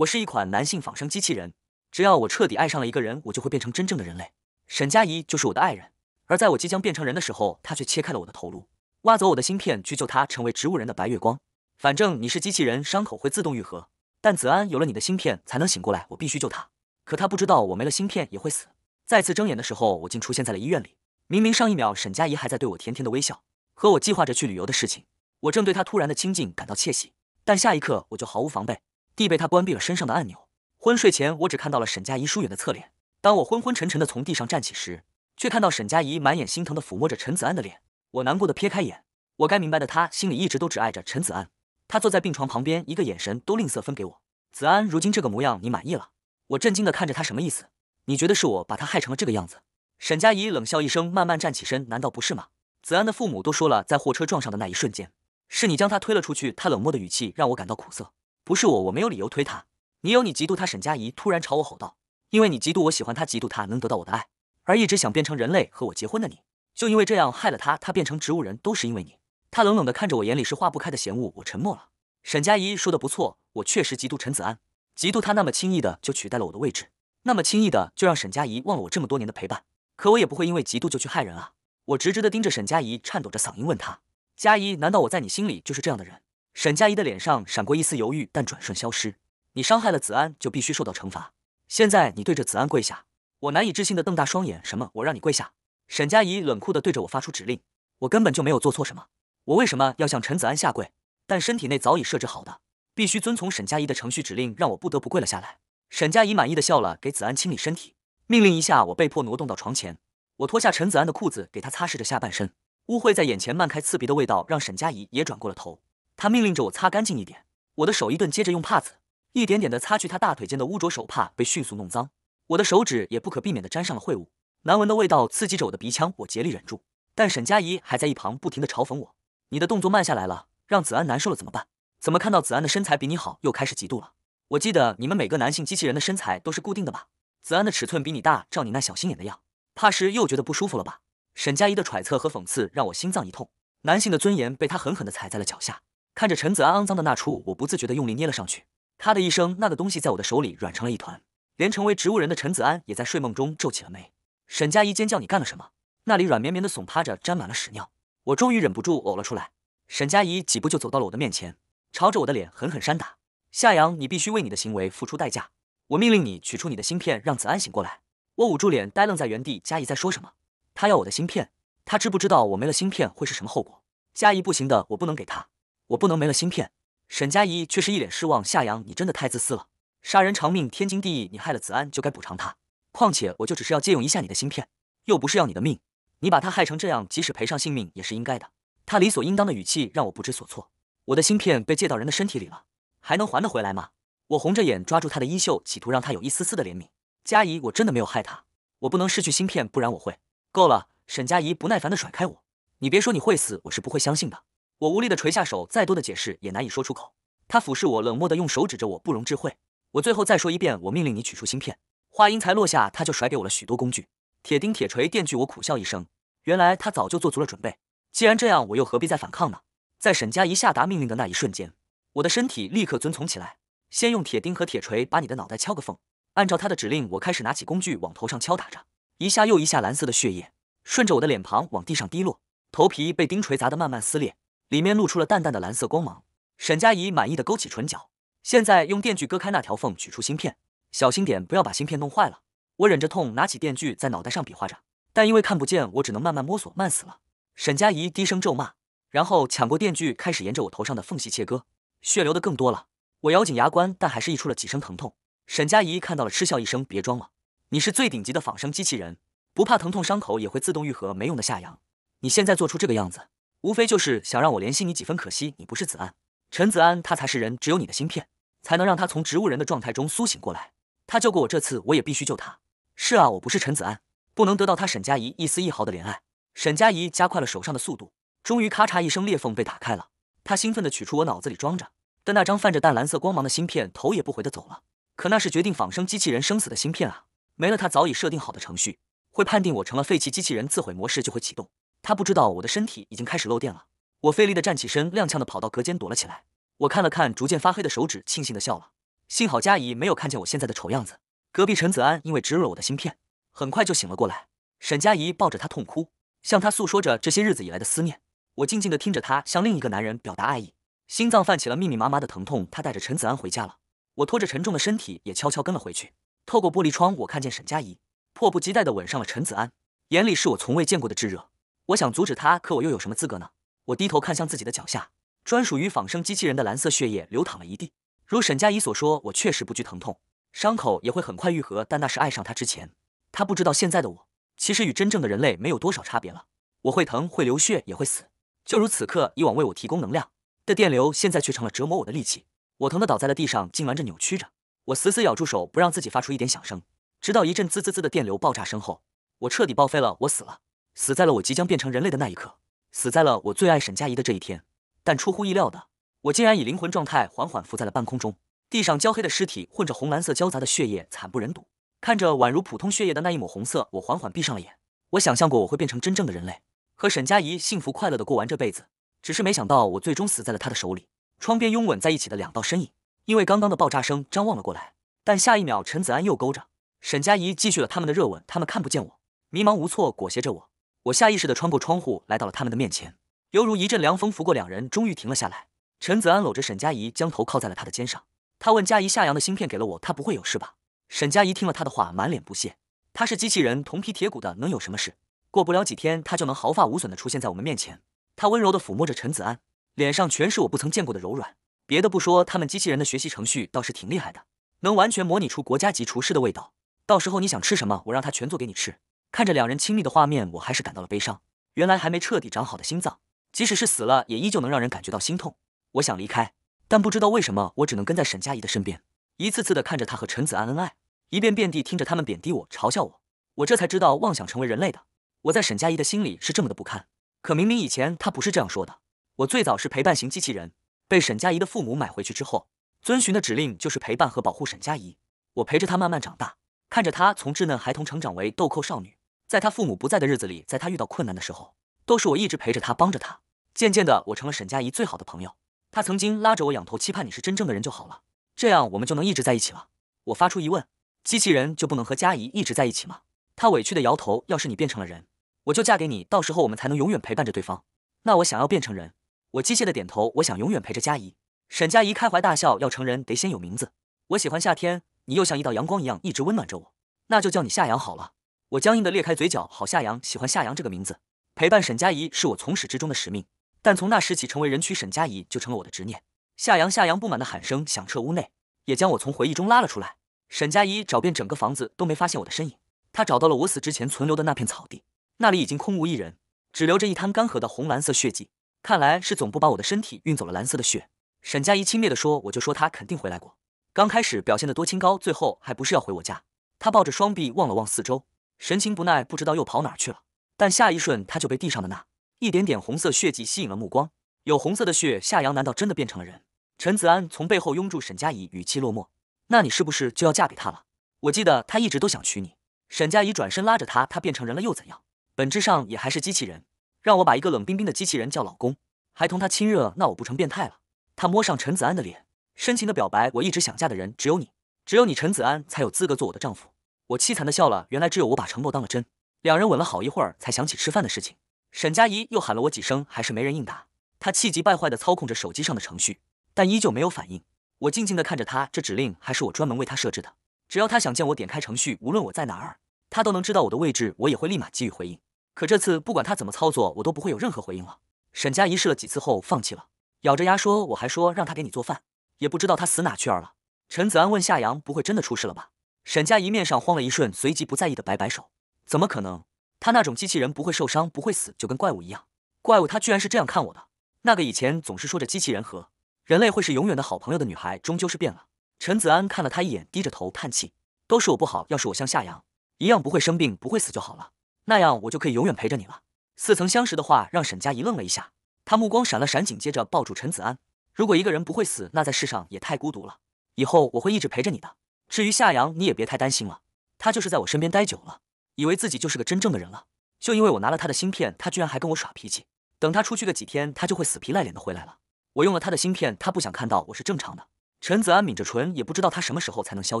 我是一款男性仿生机器人，只要我彻底爱上了一个人，我就会变成真正的人类。沈佳宜就是我的爱人，而在我即将变成人的时候，她却切开了我的头颅，挖走我的芯片去救他成为植物人的白月光。反正你是机器人，伤口会自动愈合，但子安有了你的芯片才能醒过来，我必须救他。可他不知道我没了芯片也会死。再次睁眼的时候，我竟出现在了医院里。明明上一秒沈佳宜还在对我甜甜的微笑，和我计划着去旅游的事情，我正对她突然的亲近感到窃喜，但下一刻我就毫无防备。地被他关闭了身上的按钮。昏睡前，我只看到了沈佳宜疏远的侧脸。当我昏昏沉沉地从地上站起时，却看到沈佳宜满眼心疼地抚摸着陈子安的脸。我难过的撇开眼。我该明白的，她心里一直都只爱着陈子安。她坐在病床旁边，一个眼神都吝啬分给我。子安如今这个模样，你满意了？我震惊地看着他，什么意思？你觉得是我把他害成了这个样子？沈佳宜冷笑一声，慢慢站起身。难道不是吗？子安的父母都说了，在货车撞上的那一瞬间，是你将他推了出去。他冷漠的语气让我感到苦涩。不是我，我没有理由推他。你有你嫉妒他。沈佳宜突然朝我吼道：“因为你嫉妒我喜欢他，嫉妒他能得到我的爱，而一直想变成人类和我结婚的你，就因为这样害了他，他变成植物人都是因为你。”他冷冷地看着我，眼里是化不开的嫌恶。我沉默了。沈佳宜说的不错，我确实嫉妒陈子安，嫉妒他那么轻易的就取代了我的位置，那么轻易的就让沈佳宜忘了我这么多年的陪伴。可我也不会因为嫉妒就去害人啊！我直直地盯着沈佳宜，颤抖着嗓音问他：“佳宜，难道我在你心里就是这样的人？”沈佳怡的脸上闪过一丝犹豫，但转瞬消失。你伤害了子安，就必须受到惩罚。现在你对着子安跪下。我难以置信的瞪大双眼，什么？我让你跪下？沈佳怡冷酷的对着我发出指令。我根本就没有做错什么，我为什么要向陈子安下跪？但身体内早已设置好的，必须遵从沈佳怡的程序指令，让我不得不跪了下来。沈佳怡满意的笑了，给子安清理身体。命令一下，我被迫挪动到床前。我脱下陈子安的裤子，给他擦拭着下半身。污秽在眼前漫开，刺鼻的味道让沈佳怡也转过了头。他命令着我擦干净一点，我的手一顿，接着用帕子一点点地擦去他大腿间的污浊，手帕被迅速弄脏，我的手指也不可避免地沾上了秽物，难闻的味道刺激着我的鼻腔，我竭力忍住，但沈佳宜还在一旁不停地嘲讽我：“你的动作慢下来了，让子安难受了怎么办？怎么看到子安的身材比你好，又开始嫉妒了？我记得你们每个男性机器人的身材都是固定的吧？子安的尺寸比你大，照你那小心眼的样，怕是又觉得不舒服了吧？”沈佳宜的揣测和讽刺让我心脏一痛，男性的尊严被他狠狠地踩在了脚下。看着陈子安肮脏的那处，我不自觉的用力捏了上去。咔的一声，那个东西在我的手里软成了一团。连成为植物人的陈子安也在睡梦中皱起了眉。沈佳怡尖叫：“你干了什么？”那里软绵绵的耸趴着，沾满了屎尿。我终于忍不住呕了出来。沈佳怡几步就走到了我的面前，朝着我的脸狠狠扇打。夏阳，你必须为你的行为付出代价。我命令你取出你的芯片，让子安醒过来。我捂住脸，呆愣在原地。佳怡在说什么？他要我的芯片，他知不知道我没了芯片会是什么后果？佳怡不行的，我不能给他。我不能没了芯片。沈佳怡却是一脸失望：“夏阳，你真的太自私了。杀人偿命，天经地义。你害了子安，就该补偿他。况且，我就只是要借用一下你的芯片，又不是要你的命。你把他害成这样，即使赔上性命也是应该的。”他理所应当的语气让我不知所措。我的芯片被借到人的身体里了，还能还得回来吗？我红着眼抓住他的衣袖，企图让他有一丝丝的怜悯。佳怡，我真的没有害他。我不能失去芯片，不然我会……够了！沈佳怡不耐烦的甩开我：“你别说你会死，我是不会相信的。”我无力的垂下手，再多的解释也难以说出口。他俯视我，冷漠的用手指着我，不容置喙。我最后再说一遍，我命令你取出芯片。话音才落下，他就甩给我了许多工具：铁钉、铁锤、电锯。我苦笑一声，原来他早就做足了准备。既然这样，我又何必再反抗呢？在沈佳怡下达命令的那一瞬间，我的身体立刻遵从起来，先用铁钉和铁锤把你的脑袋敲个缝。按照他的指令，我开始拿起工具往头上敲打着，一下又一下。蓝色的血液顺着我的脸庞往地上滴落，头皮被钉锤砸得慢慢撕裂。里面露出了淡淡的蓝色光芒，沈佳宜满意的勾起唇角。现在用电锯割开那条缝，取出芯片，小心点，不要把芯片弄坏了。我忍着痛拿起电锯，在脑袋上比划着，但因为看不见，我只能慢慢摸索，慢死了。沈佳宜低声咒骂，然后抢过电锯，开始沿着我头上的缝隙切割，血流的更多了。我咬紧牙关，但还是溢出了几声疼痛。沈佳宜看到了，嗤笑一声：“别装了，你是最顶级的仿生机器人，不怕疼痛，伤口也会自动愈合，没用的夏阳，你现在做出这个样子。”无非就是想让我怜惜你几分，可惜你不是子安，陈子安他才是人，只有你的芯片才能让他从植物人的状态中苏醒过来。他救过我，这次我也必须救他。是啊，我不是陈子安，不能得到他沈佳宜一丝一毫的怜爱。沈佳宜加快了手上的速度，终于咔嚓一声，裂缝被打开了。他兴奋地取出我脑子里装着的那张泛着淡蓝色光芒的芯片，头也不回地走了。可那是决定仿生机器人生死的芯片啊，没了它，早已设定好的程序会判定我成了废弃机器人，自毁模式就会启动。他不知道我的身体已经开始漏电了，我费力的站起身，踉跄的跑到隔间躲了起来。我看了看逐渐发黑的手指，庆幸的笑了，幸好佳怡没有看见我现在的丑样子。隔壁陈子安因为植入了我的芯片，很快就醒了过来。沈佳怡抱着他痛哭，向他诉说着这些日子以来的思念。我静静的听着他向另一个男人表达爱意，心脏泛起了密密麻麻的疼痛。他带着陈子安回家了，我拖着沉重的身体也悄悄跟了回去。透过玻璃窗，我看见沈佳怡迫不及待的吻上了陈子安，眼里是我从未见过的炙热。我想阻止他，可我又有什么资格呢？我低头看向自己的脚下，专属于仿生机器人的蓝色血液流淌了一地。如沈佳宜所说，我确实不惧疼痛，伤口也会很快愈合。但那是爱上他之前，他不知道现在的我其实与真正的人类没有多少差别了。我会疼，会流血，也会死。就如此刻，以往为我提供能量的电流，现在却成了折磨我的利器。我疼得倒在了地上，痉挛着，扭曲着。我死死咬住手，不让自己发出一点响声。直到一阵滋滋滋的电流爆炸声后，我彻底报废了。我死了。死在了我即将变成人类的那一刻，死在了我最爱沈佳宜的这一天。但出乎意料的，我竟然以灵魂状态缓缓浮在了半空中。地上焦黑的尸体混着红蓝色交杂的血液，惨不忍睹。看着宛如普通血液的那一抹红色，我缓缓闭上了眼。我想象过我会变成真正的人类，和沈佳宜幸福快乐的过完这辈子。只是没想到我最终死在了他的手里。窗边拥吻在一起的两道身影，因为刚刚的爆炸声张望了过来，但下一秒陈子安又勾着沈佳宜继续了他们的热吻。他们看不见我，迷茫无措，裹挟着我。我下意识地穿过窗户，来到了他们的面前，犹如一阵凉风拂过，两人终于停了下来。陈子安搂着沈佳怡，将头靠在了他的肩上。他问佳怡：“夏阳的芯片给了我，他不会有事吧？”沈佳怡听了他的话，满脸不屑：“他是机器人，铜皮铁骨的，能有什么事？过不了几天，他就能毫发无损地出现在我们面前。”他温柔地抚摸着陈子安，脸上全是我不曾见过的柔软。别的不说，他们机器人的学习程序倒是挺厉害的，能完全模拟出国家级厨师的味道。到时候你想吃什么，我让他全做给你吃。看着两人亲密的画面，我还是感到了悲伤。原来还没彻底长好的心脏，即使是死了，也依旧能让人感觉到心痛。我想离开，但不知道为什么，我只能跟在沈佳宜的身边，一次次地看着她和陈子安恩爱，一遍遍地听着他们贬低我、嘲笑我。我这才知道，妄想成为人类的我在沈佳宜的心里是这么的不堪。可明明以前她不是这样说的。我最早是陪伴型机器人，被沈佳宜的父母买回去之后，遵循的指令就是陪伴和保护沈佳宜。我陪着她慢慢长大，看着她从稚嫩孩童成长为豆蔻少女。在他父母不在的日子里，在他遇到困难的时候，都是我一直陪着他，帮着他。渐渐的，我成了沈佳怡最好的朋友。他曾经拉着我仰头，期盼你是真正的人就好了，这样我们就能一直在一起了。我发出疑问：机器人就不能和佳怡一直在一起吗？他委屈的摇头。要是你变成了人，我就嫁给你，到时候我们才能永远陪伴着对方。那我想要变成人，我机械的点头。我想永远陪着佳怡。沈佳怡开怀大笑：要成人得先有名字。我喜欢夏天，你又像一道阳光一样，一直温暖着我。那就叫你夏阳好了。我僵硬地裂开嘴角。好，夏阳喜欢夏阳这个名字。陪伴沈佳宜是我从始至终的使命，但从那时起，成为人妻沈佳宜就成了我的执念。夏阳，夏阳不满的喊声响彻屋内，也将我从回忆中拉了出来。沈佳宜找遍整个房子都没发现我的身影，他找到了我死之前存留的那片草地，那里已经空无一人，只留着一滩干涸的红蓝色血迹。看来是总部把我的身体运走了，蓝色的血。沈佳宜轻蔑地说：“我就说他肯定回来过。刚开始表现得多清高，最后还不是要回我家？”他抱着双臂望了望四周。神情不耐，不知道又跑哪去了。但下一瞬，他就被地上的那一点点红色血迹吸引了目光。有红色的血，夏阳难道真的变成了人？陈子安从背后拥住沈佳怡，语气落寞：“那你是不是就要嫁给他了？我记得他一直都想娶你。”沈佳怡转身拉着他：“他变成人了又怎样？本质上也还是机器人。让我把一个冷冰冰的机器人叫老公，还同他亲热，那我不成变态了？”他摸上陈子安的脸，深情的表白：“我一直想嫁的人只有你，只有你陈子安才有资格做我的丈夫。”我凄惨的笑了，原来只有我把承诺当了真。两人吻了好一会儿，才想起吃饭的事情。沈佳怡又喊了我几声，还是没人应答。她气急败坏地操控着手机上的程序，但依旧没有反应。我静静地看着她，这指令还是我专门为她设置的。只要她想见我，点开程序，无论我在哪儿，她都能知道我的位置，我也会立马给予回应。可这次，不管她怎么操作，我都不会有任何回应了。沈佳怡试了几次后放弃了，咬着牙说：“我还说让他给你做饭，也不知道他死哪去了。”陈子安问夏阳：“不会真的出事了吧？”沈佳怡面上慌了一瞬，随即不在意的摆摆手：“怎么可能？他那种机器人不会受伤，不会死，就跟怪物一样。怪物，他居然是这样看我的。那个以前总是说着机器人和人类会是永远的好朋友的女孩，终究是变了。”陈子安看了他一眼，低着头叹气：“都是我不好，要是我像夏阳一样不会生病，不会死就好了，那样我就可以永远陪着你了。”似曾相识的话让沈佳怡愣了一下，她目光闪了闪，紧接着抱住陈子安：“如果一个人不会死，那在世上也太孤独了。以后我会一直陪着你的。”至于夏阳，你也别太担心了，他就是在我身边待久了，以为自己就是个真正的人了。就因为我拿了他的芯片，他居然还跟我耍脾气。等他出去个几天，他就会死皮赖脸的回来了。我用了他的芯片，他不想看到我是正常的。陈子安抿着唇，也不知道他什么时候才能消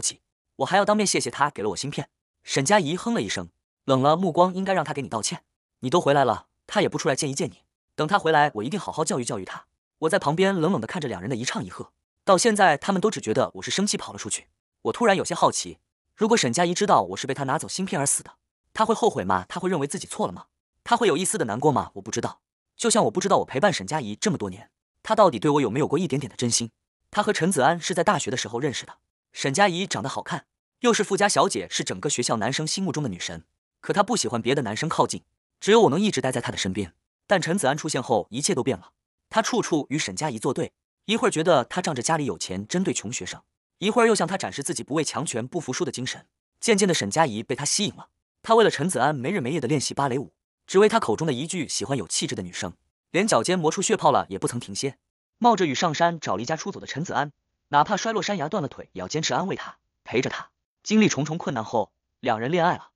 气。我还要当面谢谢他，给了我芯片。沈佳宜哼了一声，冷了，目光应该让他给你道歉。你都回来了，他也不出来见一见你。等他回来，我一定好好教育教育他。我在旁边冷冷的看着两人的一唱一和，到现在他们都只觉得我是生气跑了出去。我突然有些好奇，如果沈佳宜知道我是被他拿走芯片而死的，他会后悔吗？他会认为自己错了吗？他会有一丝的难过吗？我不知道。就像我不知道，我陪伴沈佳宜这么多年，她到底对我有没有过一点点的真心？她和陈子安是在大学的时候认识的。沈佳宜长得好看，又是富家小姐，是整个学校男生心目中的女神。可她不喜欢别的男生靠近，只有我能一直待在她的身边。但陈子安出现后，一切都变了。他处处与沈佳宜作对，一会儿觉得他仗着家里有钱针对穷学生。一会儿又向他展示自己不畏强权、不服输的精神。渐渐的，沈佳宜被他吸引了。他为了陈子安，没日没夜的练习芭蕾舞，只为他口中的一句“喜欢有气质的女生”。连脚尖磨出血泡了也不曾停歇，冒着雨上山找离家出走的陈子安，哪怕摔落山崖断了腿也要坚持安慰他，陪着他。经历重重困难后，两人恋爱了。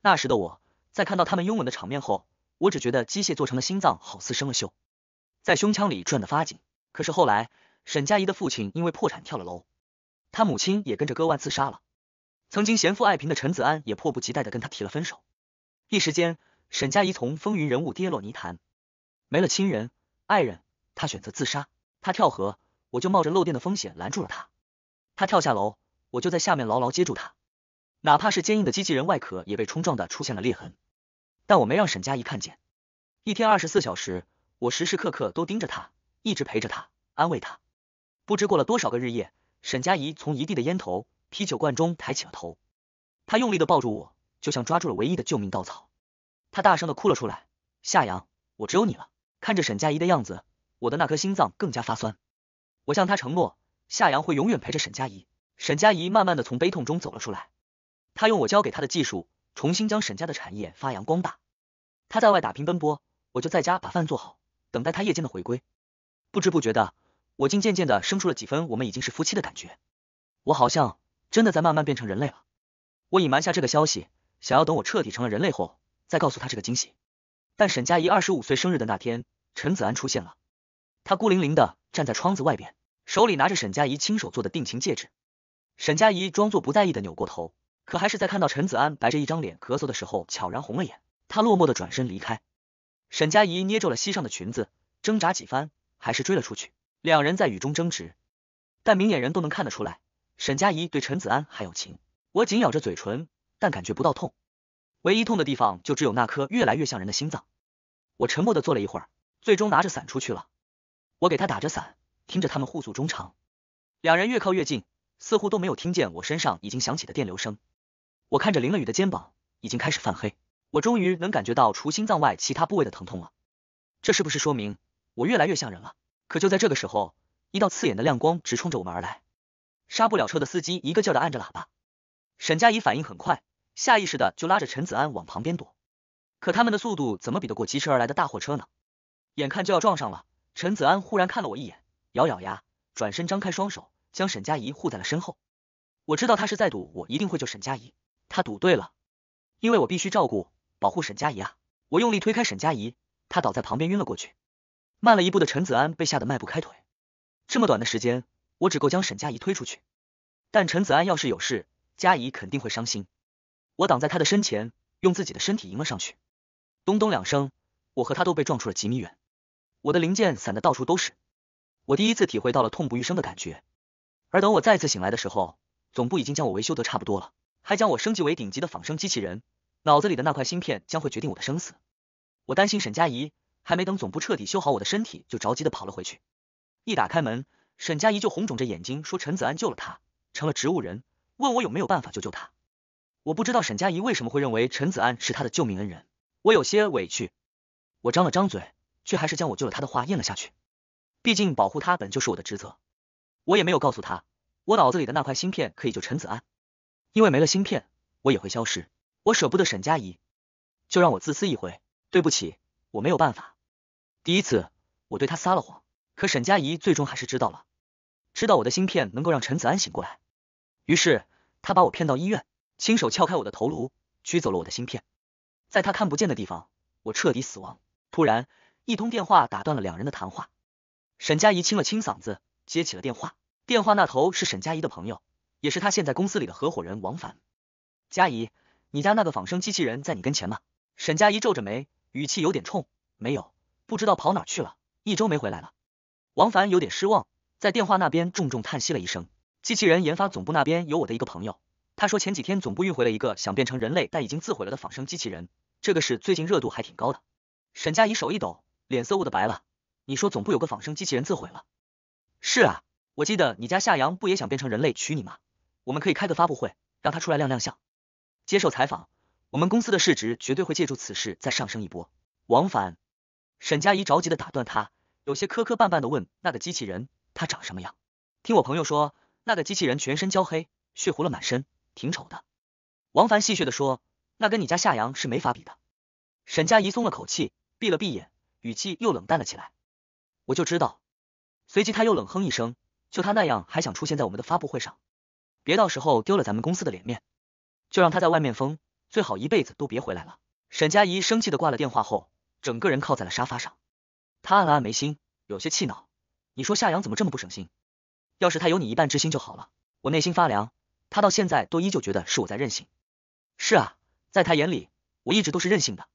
那时的我，在看到他们拥吻的场面后，我只觉得机械做成的心脏好似生了锈，在胸腔里转得发紧。可是后来，沈佳宜的父亲因为破产跳了楼。他母亲也跟着割腕自杀了。曾经贤富爱贫的陈子安也迫不及待的跟他提了分手。一时间，沈佳宜从风云人物跌落泥潭，没了亲人、爱人，他选择自杀。他跳河，我就冒着漏电的风险拦住了他。他跳下楼，我就在下面牢牢接住他。哪怕是坚硬的机器人外壳也被冲撞的出现了裂痕，但我没让沈佳宜看见。一天二十四小时，我时时刻刻都盯着他，一直陪着他，安慰他。不知过了多少个日夜。沈佳怡从一地的烟头、啤酒罐中抬起了头，她用力的抱住我，就像抓住了唯一的救命稻草。她大声的哭了出来：“夏阳，我只有你了。”看着沈佳怡的样子，我的那颗心脏更加发酸。我向他承诺，夏阳会永远陪着沈佳怡。沈佳怡慢慢的从悲痛中走了出来，她用我教给她的技术，重新将沈家的产业发扬光大。他在外打拼奔波，我就在家把饭做好，等待他夜间的回归。不知不觉的。我竟渐渐的生出了几分我们已经是夫妻的感觉，我好像真的在慢慢变成人类了。我隐瞒下这个消息，想要等我彻底成了人类后再告诉他这个惊喜。但沈佳怡二十五岁生日的那天，陈子安出现了，他孤零零的站在窗子外边，手里拿着沈佳怡亲手做的定情戒指。沈佳怡装作不在意的扭过头，可还是在看到陈子安白着一张脸咳嗽的时候，悄然红了眼。他落寞的转身离开。沈佳怡捏皱了膝上的裙子，挣扎几番，还是追了出去。两人在雨中争执，但明眼人都能看得出来，沈佳宜对陈子安还有情。我紧咬着嘴唇，但感觉不到痛，唯一痛的地方就只有那颗越来越像人的心脏。我沉默的坐了一会儿，最终拿着伞出去了。我给他打着伞，听着他们互诉衷肠，两人越靠越近，似乎都没有听见我身上已经响起的电流声。我看着淋了雨的肩膀，已经开始泛黑。我终于能感觉到除心脏外其他部位的疼痛了，这是不是说明我越来越像人了？可就在这个时候，一道刺眼的亮光直冲着我们而来，刹不了车的司机一个劲儿的按着喇叭。沈佳怡反应很快，下意识的就拉着陈子安往旁边躲。可他们的速度怎么比得过疾驰而来的大货车呢？眼看就要撞上了，陈子安忽然看了我一眼，咬咬牙，转身张开双手，将沈佳怡护在了身后。我知道他是在赌，我一定会救沈佳怡。他赌对了，因为我必须照顾、保护沈佳怡啊！我用力推开沈佳怡，她倒在旁边晕了过去。慢了一步的陈子安被吓得迈不开腿。这么短的时间，我只够将沈佳怡推出去。但陈子安要是有事，佳怡肯定会伤心。我挡在他的身前，用自己的身体迎了上去。咚咚两声，我和他都被撞出了几米远。我的零件散的到处都是。我第一次体会到了痛不欲生的感觉。而等我再次醒来的时候，总部已经将我维修得差不多了，还将我升级为顶级的仿生机器人。脑子里的那块芯片将会决定我的生死。我担心沈佳怡。还没等总部彻底修好我的身体，就着急的跑了回去。一打开门，沈佳怡就红肿着眼睛说：“陈子安救了他，成了植物人，问我有没有办法救救他。”我不知道沈佳怡为什么会认为陈子安是他的救命恩人，我有些委屈。我张了张嘴，却还是将我救了他的话咽了下去。毕竟保护他本就是我的职责，我也没有告诉他我脑子里的那块芯片可以救陈子安，因为没了芯片我也会消失。我舍不得沈佳怡，就让我自私一回。对不起，我没有办法。第一次，我对他撒了谎，可沈佳怡最终还是知道了，知道我的芯片能够让陈子安醒过来，于是他把我骗到医院，亲手撬开我的头颅，取走了我的芯片，在他看不见的地方，我彻底死亡。突然，一通电话打断了两人的谈话，沈佳怡清了清嗓子，接起了电话，电话那头是沈佳怡的朋友，也是她现在公司里的合伙人王凡。佳怡，你家那个仿生机器人在你跟前吗？沈佳怡皱着眉，语气有点冲，没有。不知道跑哪去了，一周没回来了。王凡有点失望，在电话那边重重叹息了一声。机器人研发总部那边有我的一个朋友，他说前几天总部运回了一个想变成人类但已经自毁了的仿生机器人，这个事最近热度还挺高的。沈佳怡手一抖，脸色雾的白了。你说总部有个仿生机器人自毁了？是啊，我记得你家夏阳不也想变成人类娶你吗？我们可以开个发布会，让他出来亮亮相。接受采访，我们公司的市值绝对会借助此事再上升一波。王凡。沈佳怡着急的打断他，有些磕磕绊绊的问：“那个机器人他长什么样？”听我朋友说，那个机器人全身焦黑，血糊了满身，挺丑的。王凡戏谑的说：“那跟你家夏阳是没法比的。”沈佳怡松了口气，闭了闭眼，语气又冷淡了起来：“我就知道。”随即他又冷哼一声：“就他那样，还想出现在我们的发布会上？别到时候丢了咱们公司的脸面，就让他在外面疯，最好一辈子都别回来了。”沈佳怡生气的挂了电话后。整个人靠在了沙发上，他按了按眉心，有些气恼。你说夏阳怎么这么不省心？要是他有你一半之心就好了。我内心发凉，他到现在都依旧觉得是我在任性。是啊，在他眼里，我一直都是任性的。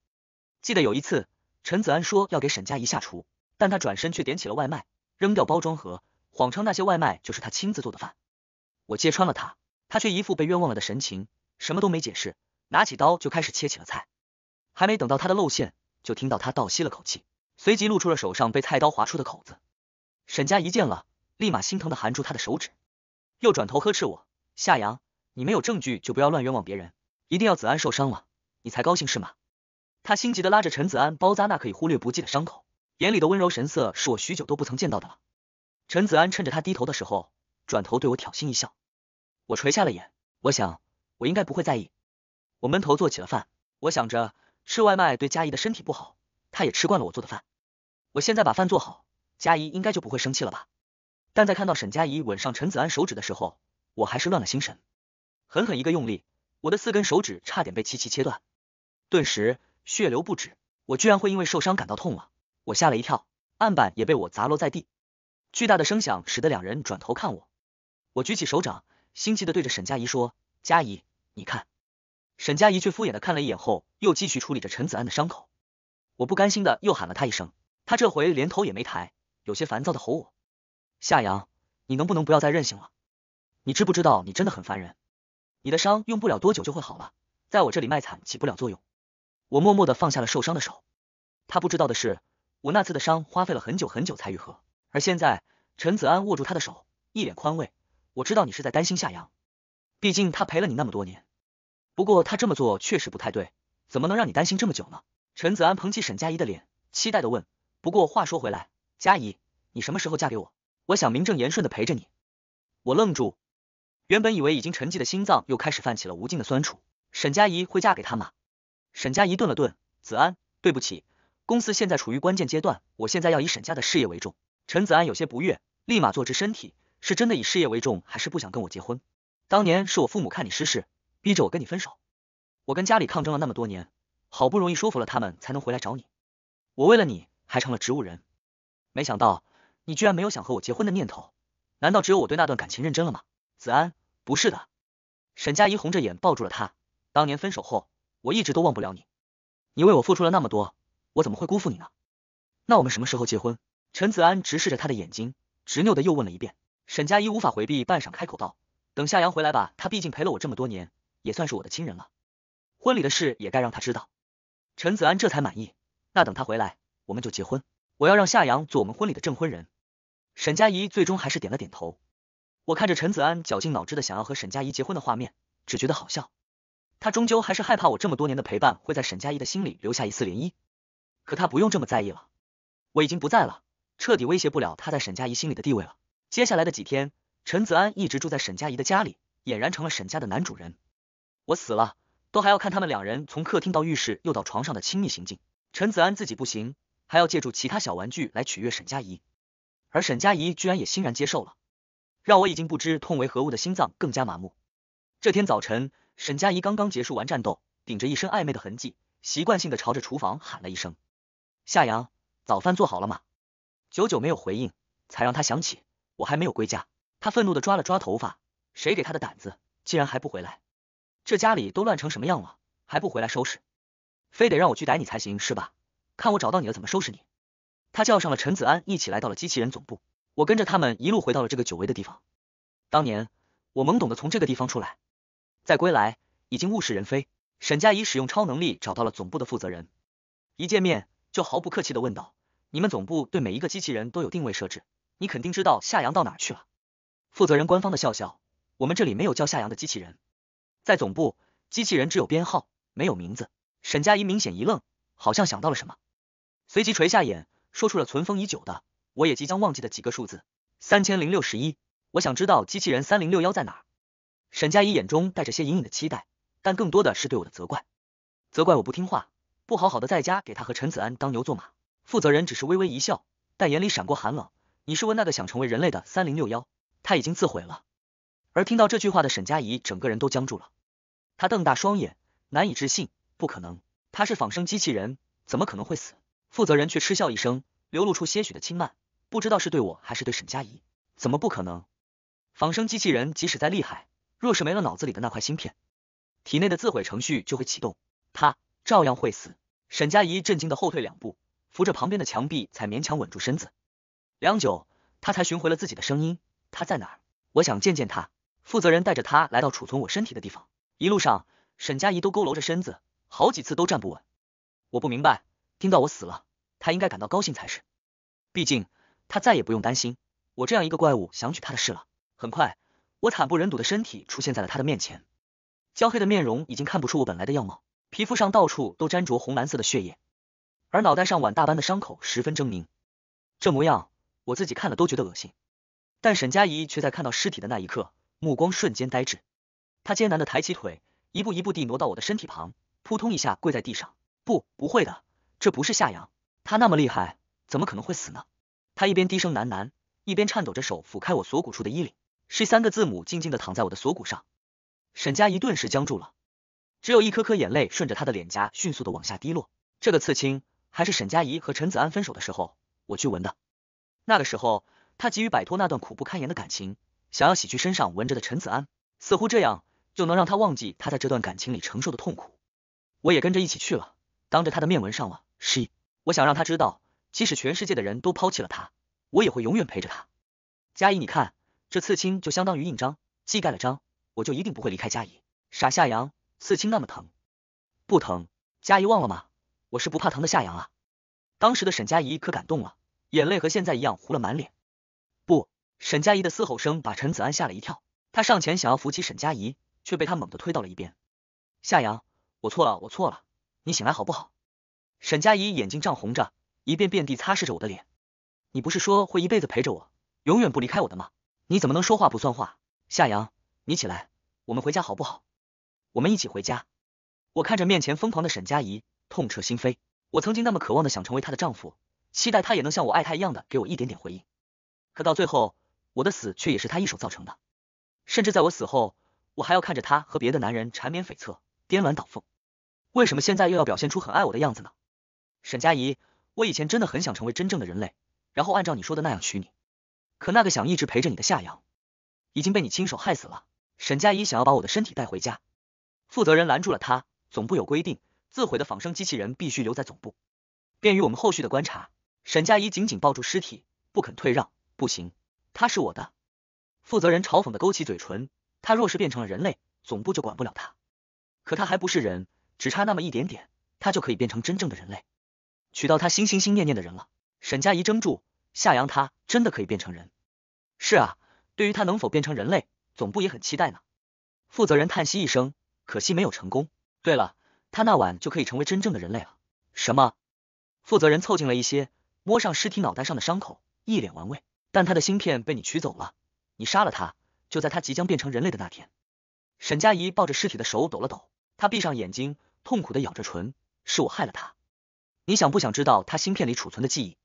记得有一次，陈子安说要给沈佳怡下厨，但他转身却点起了外卖，扔掉包装盒，谎称那些外卖就是他亲自做的饭。我揭穿了他，他却一副被冤枉了的神情，什么都没解释，拿起刀就开始切起了菜。还没等到他的露馅。就听到他倒吸了口气，随即露出了手上被菜刀划出的口子。沈佳一见了，立马心疼的含住他的手指，又转头呵斥我：“夏阳，你没有证据就不要乱冤枉别人，一定要子安受伤了，你才高兴是吗？”他心急的拉着陈子安包扎那可以忽略不计的伤口，眼里的温柔神色是我许久都不曾见到的了。陈子安趁着他低头的时候，转头对我挑衅一笑。我垂下了眼，我想我应该不会在意，我闷头做起了饭。我想着。吃外卖对佳怡的身体不好，她也吃惯了我做的饭。我现在把饭做好，佳怡应该就不会生气了吧？但在看到沈佳怡吻上陈子安手指的时候，我还是乱了心神，狠狠一个用力，我的四根手指差点被齐齐切断，顿时血流不止。我居然会因为受伤感到痛了，我吓了一跳，案板也被我砸落在地，巨大的声响使得两人转头看我。我举起手掌，心悸的对着沈佳怡说：“佳怡，你看。”沈佳宜却敷衍的看了一眼后，又继续处理着陈子安的伤口。我不甘心的又喊了他一声，他这回连头也没抬，有些烦躁的吼我：“夏阳，你能不能不要再任性了？你知不知道你真的很烦人？你的伤用不了多久就会好了，在我这里卖惨起不了作用。”我默默的放下了受伤的手。他不知道的是，我那次的伤花费了很久很久才愈合。而现在，陈子安握住他的手，一脸宽慰：“我知道你是在担心夏阳，毕竟他陪了你那么多年。”不过他这么做确实不太对，怎么能让你担心这么久呢？陈子安捧起沈佳怡的脸，期待的问。不过话说回来，佳怡，你什么时候嫁给我？我想名正言顺的陪着你。我愣住，原本以为已经沉寂的心脏又开始泛起了无尽的酸楚。沈佳怡会嫁给他吗？沈佳怡顿了顿，子安，对不起，公司现在处于关键阶段，我现在要以沈家的事业为重。陈子安有些不悦，立马坐直身体，是真的以事业为重，还是不想跟我结婚？当年是我父母看你失势。逼着我跟你分手，我跟家里抗争了那么多年，好不容易说服了他们才能回来找你。我为了你还成了植物人，没想到你居然没有想和我结婚的念头。难道只有我对那段感情认真了吗？子安，不是的。沈佳怡红着眼抱住了他。当年分手后，我一直都忘不了你，你为我付出了那么多，我怎么会辜负你呢？那我们什么时候结婚？陈子安直视着他的眼睛，执拗的又问了一遍。沈佳怡无法回避，半晌开口道：“等夏阳回来吧，他毕竟陪了我这么多年。”也算是我的亲人了，婚礼的事也该让他知道。陈子安这才满意，那等他回来，我们就结婚。我要让夏阳做我们婚礼的证婚人。沈佳怡最终还是点了点头。我看着陈子安绞尽脑汁的想要和沈佳怡结婚的画面，只觉得好笑。他终究还是害怕我这么多年的陪伴会在沈佳怡的心里留下一丝涟漪。可他不用这么在意了，我已经不在了，彻底威胁不了他在沈佳怡心里的地位了。接下来的几天，陈子安一直住在沈佳怡的家里，俨然成了沈家的男主人。我死了，都还要看他们两人从客厅到浴室又到床上的亲密行径。陈子安自己不行，还要借助其他小玩具来取悦沈佳怡，而沈佳怡居然也欣然接受了，让我已经不知痛为何物的心脏更加麻木。这天早晨，沈佳怡刚刚结束完战斗，顶着一身暧昧的痕迹，习惯性的朝着厨房喊了一声：“夏阳，早饭做好了吗？”久久没有回应，才让他想起我还没有归家。他愤怒的抓了抓头发，谁给他的胆子，竟然还不回来？这家里都乱成什么样了，还不回来收拾，非得让我去逮你才行是吧？看我找到你了怎么收拾你！他叫上了陈子安，一起来到了机器人总部。我跟着他们一路回到了这个久违的地方。当年我懵懂的从这个地方出来，再归来已经物是人非。沈佳怡使用超能力找到了总部的负责人，一见面就毫不客气的问道：“你们总部对每一个机器人都有定位设置，你肯定知道夏阳到哪去了。”负责人官方的笑笑：“我们这里没有叫夏阳的机器人。”在总部，机器人只有编号，没有名字。沈佳怡明显一愣，好像想到了什么，随即垂下眼，说出了存封已久的，我也即将忘记的几个数字：三千零六十一。我想知道机器人三零六幺在哪。沈佳怡眼中带着些隐隐的期待，但更多的是对我的责怪，责怪我不听话，不好好的在家给他和陈子安当牛做马。负责人只是微微一笑，但眼里闪过寒冷。你是问那个想成为人类的三零六幺？他已经自毁了。而听到这句话的沈佳怡整个人都僵住了，她瞪大双眼，难以置信，不可能！他是仿生机器人，怎么可能会死？负责人却嗤笑一声，流露出些许的轻慢，不知道是对我还是对沈佳怡。怎么不可能？仿生机器人即使再厉害，若是没了脑子里的那块芯片，体内的自毁程序就会启动，他照样会死。沈佳怡震惊的后退两步，扶着旁边的墙壁才勉强稳住身子。良久，他才寻回了自己的声音。他在哪儿？我想见见他。负责人带着他来到储存我身体的地方，一路上沈佳怡都佝偻着身子，好几次都站不稳。我不明白，听到我死了，他应该感到高兴才是，毕竟他再也不用担心我这样一个怪物想娶他的事了。很快，我惨不忍睹的身体出现在了他的面前，焦黑的面容已经看不出我本来的样貌，皮肤上到处都沾着红蓝色的血液，而脑袋上碗大般的伤口十分狰狞，这模样我自己看了都觉得恶心，但沈佳怡却在看到尸体的那一刻。目光瞬间呆滞，他艰难的抬起腿，一步一步地挪到我的身体旁，扑通一下跪在地上。不，不会的，这不是夏阳，他那么厉害，怎么可能会死呢？他一边低声喃喃，一边颤抖着手抚开我锁骨处的衣领，是三个字母静静的躺在我的锁骨上。沈佳宜顿时僵住了，只有一颗颗眼泪顺着他的脸颊迅速的往下滴落。这个刺青还是沈佳宜和陈子安分手的时候我去纹的，那个时候他急于摆脱那段苦不堪言的感情。想要洗去身上闻着的陈子安，似乎这样就能让他忘记他在这段感情里承受的痛苦。我也跟着一起去了，当着他的面闻上了。是，我想让他知道，即使全世界的人都抛弃了他，我也会永远陪着他。佳怡，你看这刺青就相当于印章，既盖了章，我就一定不会离开佳怡。傻夏阳，刺青那么疼？不疼，佳怡忘了吗？我是不怕疼的夏阳啊。当时的沈佳怡可感动了，眼泪和现在一样糊了满脸。沈佳怡的嘶吼声把陈子安吓了一跳，他上前想要扶起沈佳怡，却被她猛地推到了一边。夏阳，我错了，我错了，你醒来好不好？沈佳怡眼睛涨红着，一遍遍地擦拭着我的脸。你不是说会一辈子陪着我，永远不离开我的吗？你怎么能说话不算话？夏阳，你起来，我们回家好不好？我们一起回家。我看着面前疯狂的沈佳怡，痛彻心扉。我曾经那么渴望的想成为她的丈夫，期待她也能像我爱她一样的给我一点点回应，可到最后。我的死却也是他一手造成的，甚至在我死后，我还要看着他和别的男人缠绵悱恻、颠鸾倒凤，为什么现在又要表现出很爱我的样子呢？沈佳宜，我以前真的很想成为真正的人类，然后按照你说的那样娶你，可那个想一直陪着你的夏阳，已经被你亲手害死了。沈佳宜想要把我的身体带回家，负责人拦住了他。总部有规定，自毁的仿生机器人必须留在总部，便于我们后续的观察。沈佳宜紧紧抱住尸体，不肯退让，不行。他是我的，负责人嘲讽的勾起嘴唇。他若是变成了人类，总部就管不了他。可他还不是人，只差那么一点点，他就可以变成真正的人类，娶到他心心心念念的人了。沈佳怡怔住，夏阳他真的可以变成人？是啊，对于他能否变成人类，总部也很期待呢。负责人叹息一声，可惜没有成功。对了，他那晚就可以成为真正的人类了。什么？负责人凑近了一些，摸上尸体脑袋上的伤口，一脸玩味。但他的芯片被你取走了，你杀了他，就在他即将变成人类的那天。沈佳怡抱着尸体的手抖了抖，她闭上眼睛，痛苦的咬着唇，是我害了他。你想不想知道他芯片里储存的记忆？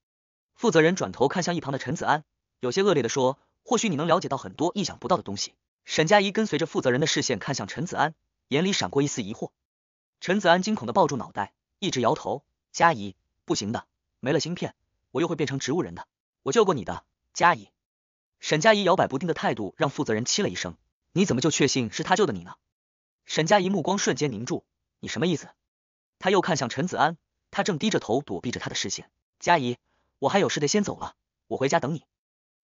负责人转头看向一旁的陈子安，有些恶劣的说：“或许你能了解到很多意想不到的东西。”沈佳怡跟随着负责人的视线看向陈子安，眼里闪过一丝疑惑。陈子安惊恐的抱住脑袋，一直摇头。佳怡，不行的，没了芯片，我又会变成植物人的。我救过你的。嘉怡，沈嘉怡摇摆不定的态度让负责人气了一声。你怎么就确信是他救的你呢？沈嘉怡目光瞬间凝住，你什么意思？他又看向陈子安，他正低着头躲避着他的视线。嘉怡，我还有事得先走了，我回家等你。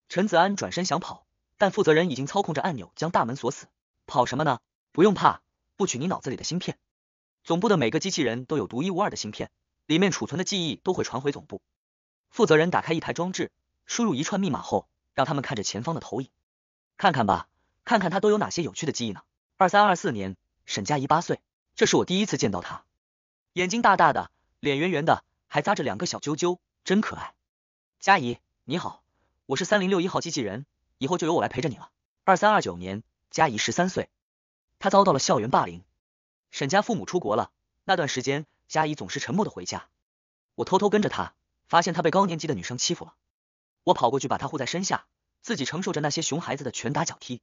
陈子安转身想跑，但负责人已经操控着按钮将大门锁死。跑什么呢？不用怕，不取你脑子里的芯片。总部的每个机器人都有独一无二的芯片，里面储存的记忆都会传回总部。负责人打开一台装置。输入一串密码后，让他们看着前方的投影，看看吧，看看他都有哪些有趣的记忆呢？二三二四年，沈佳怡八岁，这是我第一次见到她，眼睛大大的，脸圆圆的，还扎着两个小揪揪，真可爱。佳怡，你好，我是三零六一号机器人，以后就由我来陪着你了。二三二九年，佳怡十三岁，她遭到了校园霸凌，沈家父母出国了，那段时间佳怡总是沉默的回家，我偷偷跟着她，发现她被高年级的女生欺负了。我跑过去把他护在身下，自己承受着那些熊孩子的拳打脚踢。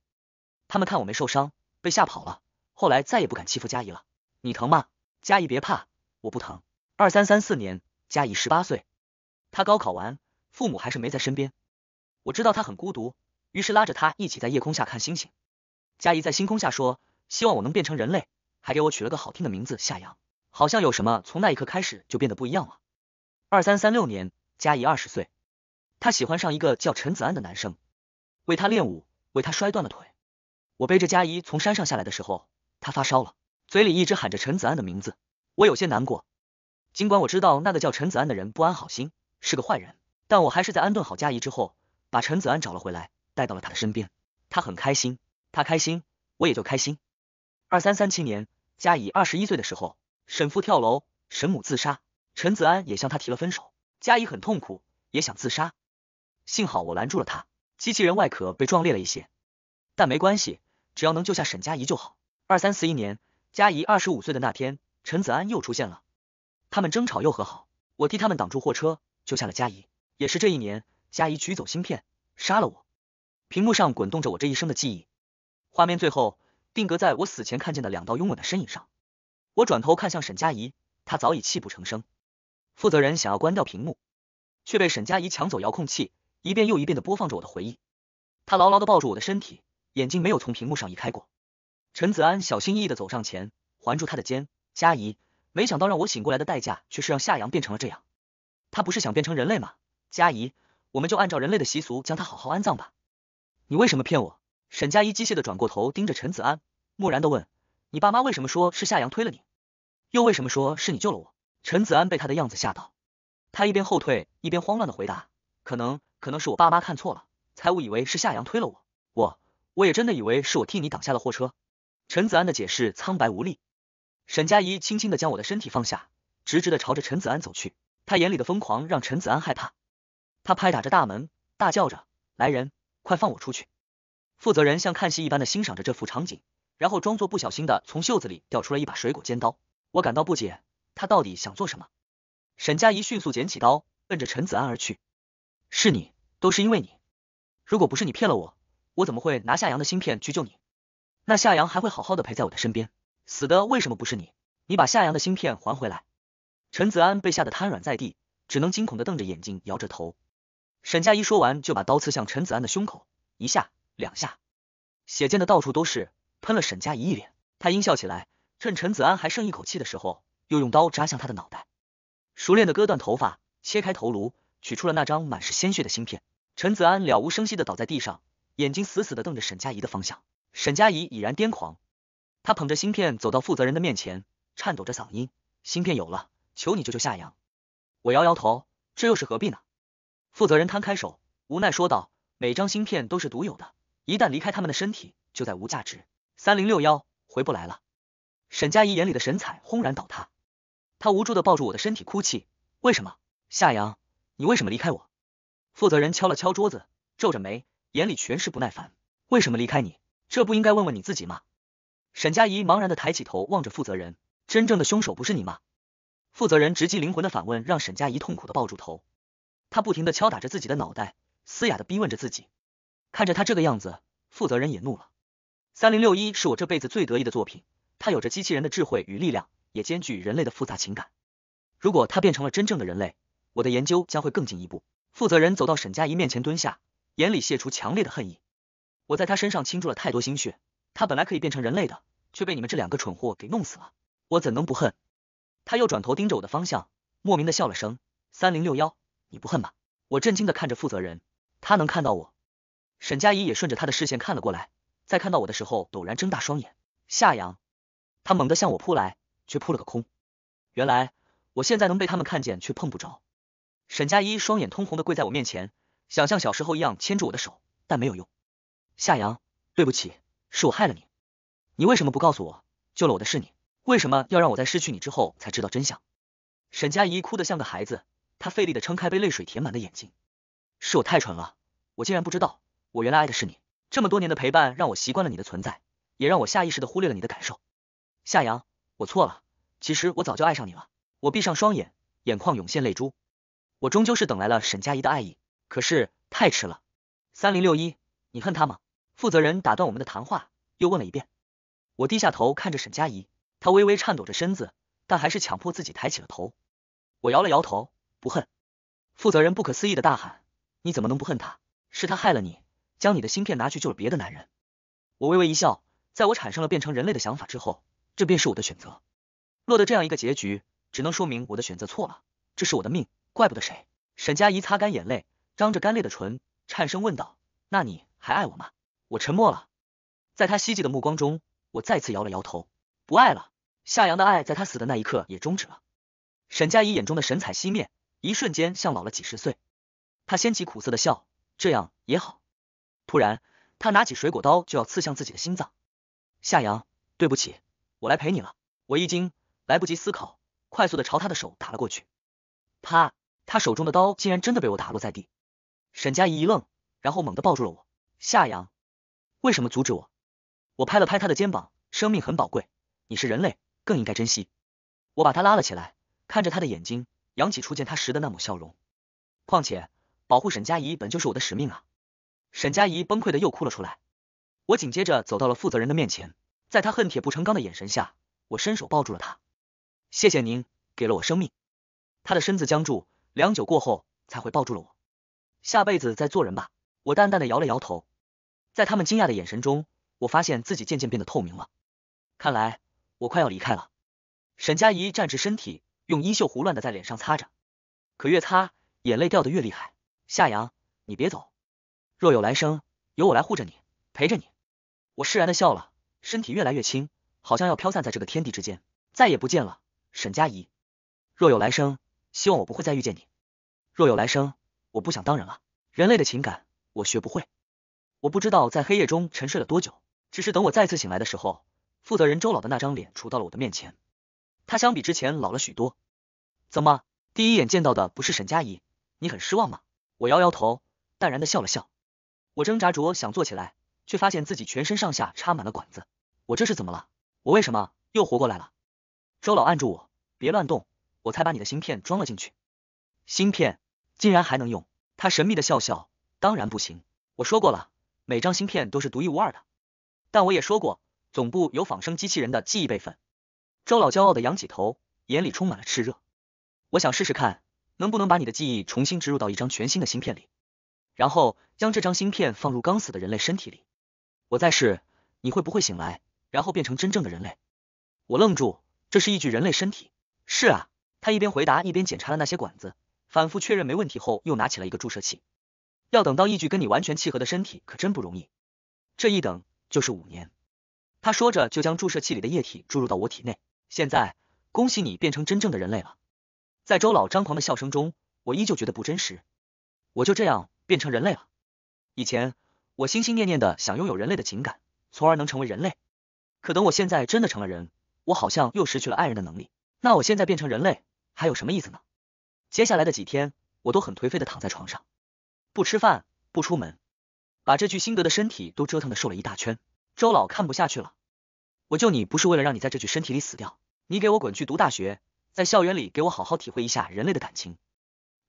他们看我没受伤，被吓跑了。后来再也不敢欺负佳怡了。你疼吗？佳怡别怕，我不疼。二三三四年，佳怡十八岁，她高考完，父母还是没在身边。我知道她很孤独，于是拉着她一起在夜空下看星星。佳怡在星空下说，希望我能变成人类，还给我取了个好听的名字夏阳。好像有什么从那一刻开始就变得不一样了。二三三六年，佳怡二十岁。他喜欢上一个叫陈子安的男生，为他练舞，为他摔断了腿。我背着佳怡从山上下来的时候，他发烧了，嘴里一直喊着陈子安的名字。我有些难过，尽管我知道那个叫陈子安的人不安好心，是个坏人，但我还是在安顿好佳怡之后，把陈子安找了回来，带到了他的身边。他很开心，他开心，我也就开心。二三三七年，佳怡二十一岁的时候，沈父跳楼，沈母自杀，陈子安也向他提了分手。佳怡很痛苦，也想自杀。幸好我拦住了他，机器人外壳被撞裂了一些，但没关系，只要能救下沈佳怡就好。二三四一年，佳怡二十五岁的那天，陈子安又出现了，他们争吵又和好，我替他们挡住货车，救下了佳怡。也是这一年，佳怡取走芯片，杀了我。屏幕上滚动着我这一生的记忆，画面最后定格在我死前看见的两道拥吻的身影上。我转头看向沈佳怡，她早已泣不成声。负责人想要关掉屏幕，却被沈佳怡抢走遥控器。一遍又一遍的播放着我的回忆，他牢牢的抱住我的身体，眼睛没有从屏幕上移开过。陈子安小心翼翼的走上前，环住他的肩。佳怡，没想到让我醒过来的代价却是让夏阳变成了这样。他不是想变成人类吗？佳怡，我们就按照人类的习俗将他好好安葬吧。你为什么骗我？沈佳怡机械的转过头，盯着陈子安，木然的问：“你爸妈为什么说是夏阳推了你？又为什么说是你救了我？”陈子安被他的样子吓到，他一边后退，一边慌乱的回答：“可能。”可能是我爸妈看错了，才误以为是夏阳推了我。我，我也真的以为是我替你挡下了货车。陈子安的解释苍白无力。沈佳怡轻轻的将我的身体放下，直直的朝着陈子安走去。她眼里的疯狂让陈子安害怕。他拍打着大门，大叫着：“来人，快放我出去！”负责人像看戏一般的欣赏着这幅场景，然后装作不小心的从袖子里掉出了一把水果尖刀。我感到不解，他到底想做什么？沈佳怡迅速捡起刀，奔着陈子安而去。是你。都是因为你，如果不是你骗了我，我怎么会拿夏阳的芯片去救你？那夏阳还会好好的陪在我的身边，死的为什么不是你？你把夏阳的芯片还回来！陈子安被吓得瘫软在地，只能惊恐的瞪着眼睛，摇着头。沈佳怡说完，就把刀刺向陈子安的胸口，一下，两下，血溅的到处都是，喷了沈佳怡一脸。他阴笑起来，趁陈子安还剩一口气的时候，又用刀扎向他的脑袋，熟练的割断头发，切开头颅，取出了那张满是鲜血的芯片。陈子安了无声息的倒在地上，眼睛死死的瞪着沈佳怡的方向。沈佳怡已然癫狂，他捧着芯片走到负责人的面前，颤抖着嗓音：“芯片有了，求你救救夏阳。”我摇摇头：“这又是何必呢？”负责人摊开手，无奈说道：“每张芯片都是独有的，一旦离开他们的身体，就再无价值。三零六幺回不来了。”沈佳怡眼里的神采轰然倒塌，她无助的抱住我的身体哭泣：“为什么，夏阳，你为什么离开我？”负责人敲了敲桌子，皱着眉，眼里全是不耐烦。为什么离开你？这不应该问问你自己吗？沈佳怡茫然的抬起头，望着负责人。真正的凶手不是你吗？负责人直击灵魂的反问让沈佳怡痛苦的抱住头，他不停的敲打着自己的脑袋，嘶哑的逼问着自己。看着他这个样子，负责人也怒了。三零六一是我这辈子最得意的作品，它有着机器人的智慧与力量，也兼具人类的复杂情感。如果它变成了真正的人类，我的研究将会更进一步。负责人走到沈佳怡面前蹲下，眼里泄出强烈的恨意。我在他身上倾注了太多心血，他本来可以变成人类的，却被你们这两个蠢货给弄死了，我怎能不恨？他又转头盯着我的方向，莫名的笑了声。三零六幺，你不恨吗？我震惊的看着负责人，他能看到我。沈佳怡也顺着他的视线看了过来，在看到我的时候，陡然睁大双眼。夏阳，他猛地向我扑来，却扑了个空。原来我现在能被他们看见，却碰不着。沈佳一双眼通红的跪在我面前，想像小时候一样牵住我的手，但没有用。夏阳，对不起，是我害了你。你为什么不告诉我，救了我的是你？为什么要让我在失去你之后才知道真相？沈佳怡哭得像个孩子，她费力的撑开被泪水填满的眼睛。是我太蠢了，我竟然不知道，我原来爱的是你。这么多年的陪伴让我习惯了你的存在，也让我下意识的忽略了你的感受。夏阳，我错了，其实我早就爱上你了。我闭上双眼，眼眶涌现泪珠。我终究是等来了沈佳宜的爱意，可是太迟了。三零六一，你恨他吗？负责人打断我们的谈话，又问了一遍。我低下头看着沈佳宜，她微微颤抖着身子，但还是强迫自己抬起了头。我摇了摇头，不恨。负责人不可思议的大喊：“你怎么能不恨他？是他害了你，将你的芯片拿去救了别的男人。”我微微一笑，在我产生了变成人类的想法之后，这便是我的选择。落得这样一个结局，只能说明我的选择错了。这是我的命。怪不得谁？沈佳怡擦干眼泪，张着干裂的唇，颤声问道：“那你还爱我吗？”我沉默了，在他希冀的目光中，我再次摇了摇头，不爱了。夏阳的爱在他死的那一刻也终止了。沈佳怡眼中的神采熄灭，一瞬间像老了几十岁。他掀起苦涩的笑，这样也好。突然，他拿起水果刀就要刺向自己的心脏。夏阳，对不起，我来陪你了。我一惊，来不及思考，快速的朝他的手打了过去，啪。他手中的刀竟然真的被我打落在地。沈佳怡一愣，然后猛地抱住了我。夏阳，为什么阻止我？我拍了拍他的肩膀，生命很宝贵，你是人类，更应该珍惜。我把他拉了起来，看着他的眼睛，扬起初见他时的那抹笑容。况且，保护沈佳怡本就是我的使命啊！沈佳怡崩溃的又哭了出来。我紧接着走到了负责人的面前，在他恨铁不成钢的眼神下，我伸手抱住了他。谢谢您，给了我生命。他的身子僵住。良久过后，才会抱住了我。下辈子再做人吧。我淡淡的摇了摇头，在他们惊讶的眼神中，我发现自己渐渐变得透明了。看来我快要离开了。沈佳怡站直身体，用衣袖胡乱的在脸上擦着，可越擦眼泪掉得越厉害。夏阳，你别走，若有来生，由我来护着你，陪着你。我释然的笑了，身体越来越轻，好像要飘散在这个天地之间，再也不见了。沈佳怡，若有来生。希望我不会再遇见你。若有来生，我不想当人了。人类的情感，我学不会。我不知道在黑夜中沉睡了多久，只是等我再次醒来的时候，负责人周老的那张脸杵到了我的面前。他相比之前老了许多。怎么，第一眼见到的不是沈佳宜，你很失望吗？我摇摇头，淡然的笑了笑。我挣扎着想坐起来，却发现自己全身上下插满了管子。我这是怎么了？我为什么又活过来了？周老按住我，别乱动。我才把你的芯片装了进去，芯片竟然还能用！他神秘的笑笑，当然不行，我说过了，每张芯片都是独一无二的。但我也说过，总部有仿生机器人的记忆备份。周老骄傲的仰起头，眼里充满了炽热。我想试试看，能不能把你的记忆重新植入到一张全新的芯片里，然后将这张芯片放入刚死的人类身体里，我再试，你会不会醒来，然后变成真正的人类？我愣住，这是一具人类身体。是啊。他一边回答，一边检查了那些管子，反复确认没问题后，又拿起了一个注射器。要等到一具跟你完全契合的身体，可真不容易，这一等就是五年。他说着，就将注射器里的液体注入到我体内。现在，恭喜你变成真正的人类了。在周老张狂的笑声中，我依旧觉得不真实。我就这样变成人类了。以前，我心心念念的想拥有人类的情感，从而能成为人类。可等我现在真的成了人，我好像又失去了爱人的能力。那我现在变成人类？还有什么意思呢？接下来的几天，我都很颓废的躺在床上，不吃饭，不出门，把这具新得的身体都折腾的瘦了一大圈。周老看不下去了，我救你不是为了让你在这具身体里死掉，你给我滚去读大学，在校园里给我好好体会一下人类的感情。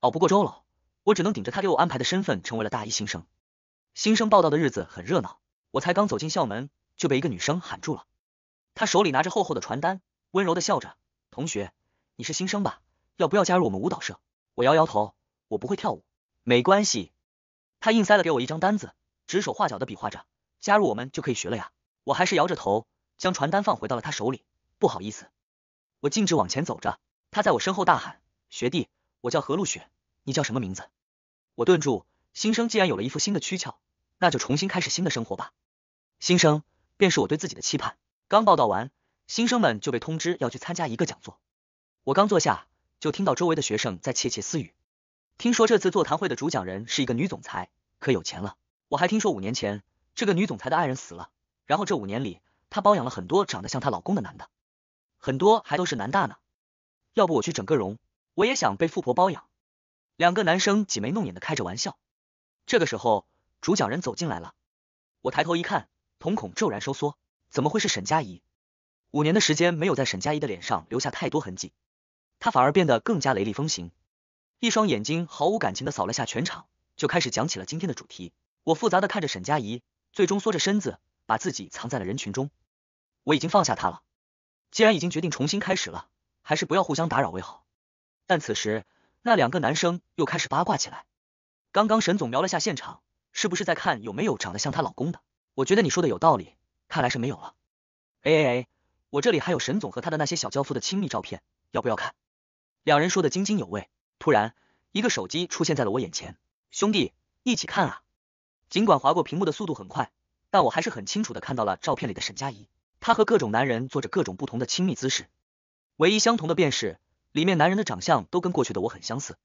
熬不过周老，我只能顶着他给我安排的身份，成为了大一新生。新生报道的日子很热闹，我才刚走进校门，就被一个女生喊住了，她手里拿着厚厚的传单，温柔的笑着，同学。你是新生吧？要不要加入我们舞蹈社？我摇摇头，我不会跳舞。没关系，他硬塞了给我一张单子，指手画脚的比划着，加入我们就可以学了呀。我还是摇着头，将传单放回到了他手里。不好意思，我径直往前走着。他在我身后大喊：“学弟，我叫何露雪，你叫什么名字？”我顿住，新生既然有了一副新的躯壳，那就重新开始新的生活吧。新生便是我对自己的期盼。刚报道完，新生们就被通知要去参加一个讲座。我刚坐下，就听到周围的学生在窃窃私语。听说这次座谈会的主讲人是一个女总裁，可有钱了。我还听说五年前这个女总裁的爱人死了，然后这五年里她包养了很多长得像她老公的男的，很多还都是男大呢。要不我去整个容，我也想被富婆包养。两个男生挤眉弄眼的开着玩笑。这个时候，主讲人走进来了。我抬头一看，瞳孔骤然收缩，怎么会是沈佳怡？五年的时间没有在沈佳怡的脸上留下太多痕迹。他反而变得更加雷厉风行，一双眼睛毫无感情的扫了下全场，就开始讲起了今天的主题。我复杂的看着沈佳宜，最终缩着身子把自己藏在了人群中。我已经放下她了，既然已经决定重新开始了，还是不要互相打扰为好。但此时那两个男生又开始八卦起来。刚刚沈总瞄了下现场，是不是在看有没有长得像她老公的？我觉得你说的有道理，看来是没有了。哎哎哎，我这里还有沈总和他的那些小娇夫的亲密照片，要不要看？两人说的津津有味，突然一个手机出现在了我眼前，兄弟一起看啊！尽管划过屏幕的速度很快，但我还是很清楚的看到了照片里的沈佳怡，她和各种男人做着各种不同的亲密姿势，唯一相同的便是里面男人的长相都跟过去的我很相似。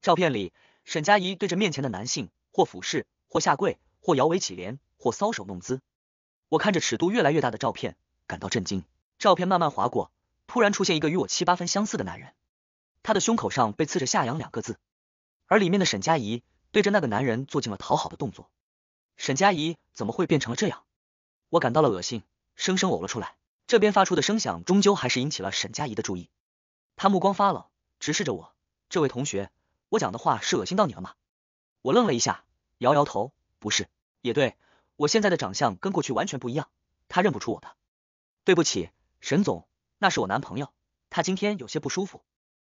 照片里沈佳怡对着面前的男性或俯视，或下跪，或摇尾乞怜，或搔首弄姿。我看着尺度越来越大的照片，感到震惊。照片慢慢划过，突然出现一个与我七八分相似的男人。他的胸口上被刺着“夏阳”两个字，而里面的沈佳怡对着那个男人做尽了讨好的动作。沈佳怡怎么会变成了这样？我感到了恶心，生生呕了出来。这边发出的声响终究还是引起了沈佳怡的注意，他目光发冷，直视着我。这位同学，我讲的话是恶心到你了吗？我愣了一下，摇摇头，不是。也对，我现在的长相跟过去完全不一样，他认不出我的。对不起，沈总，那是我男朋友，他今天有些不舒服。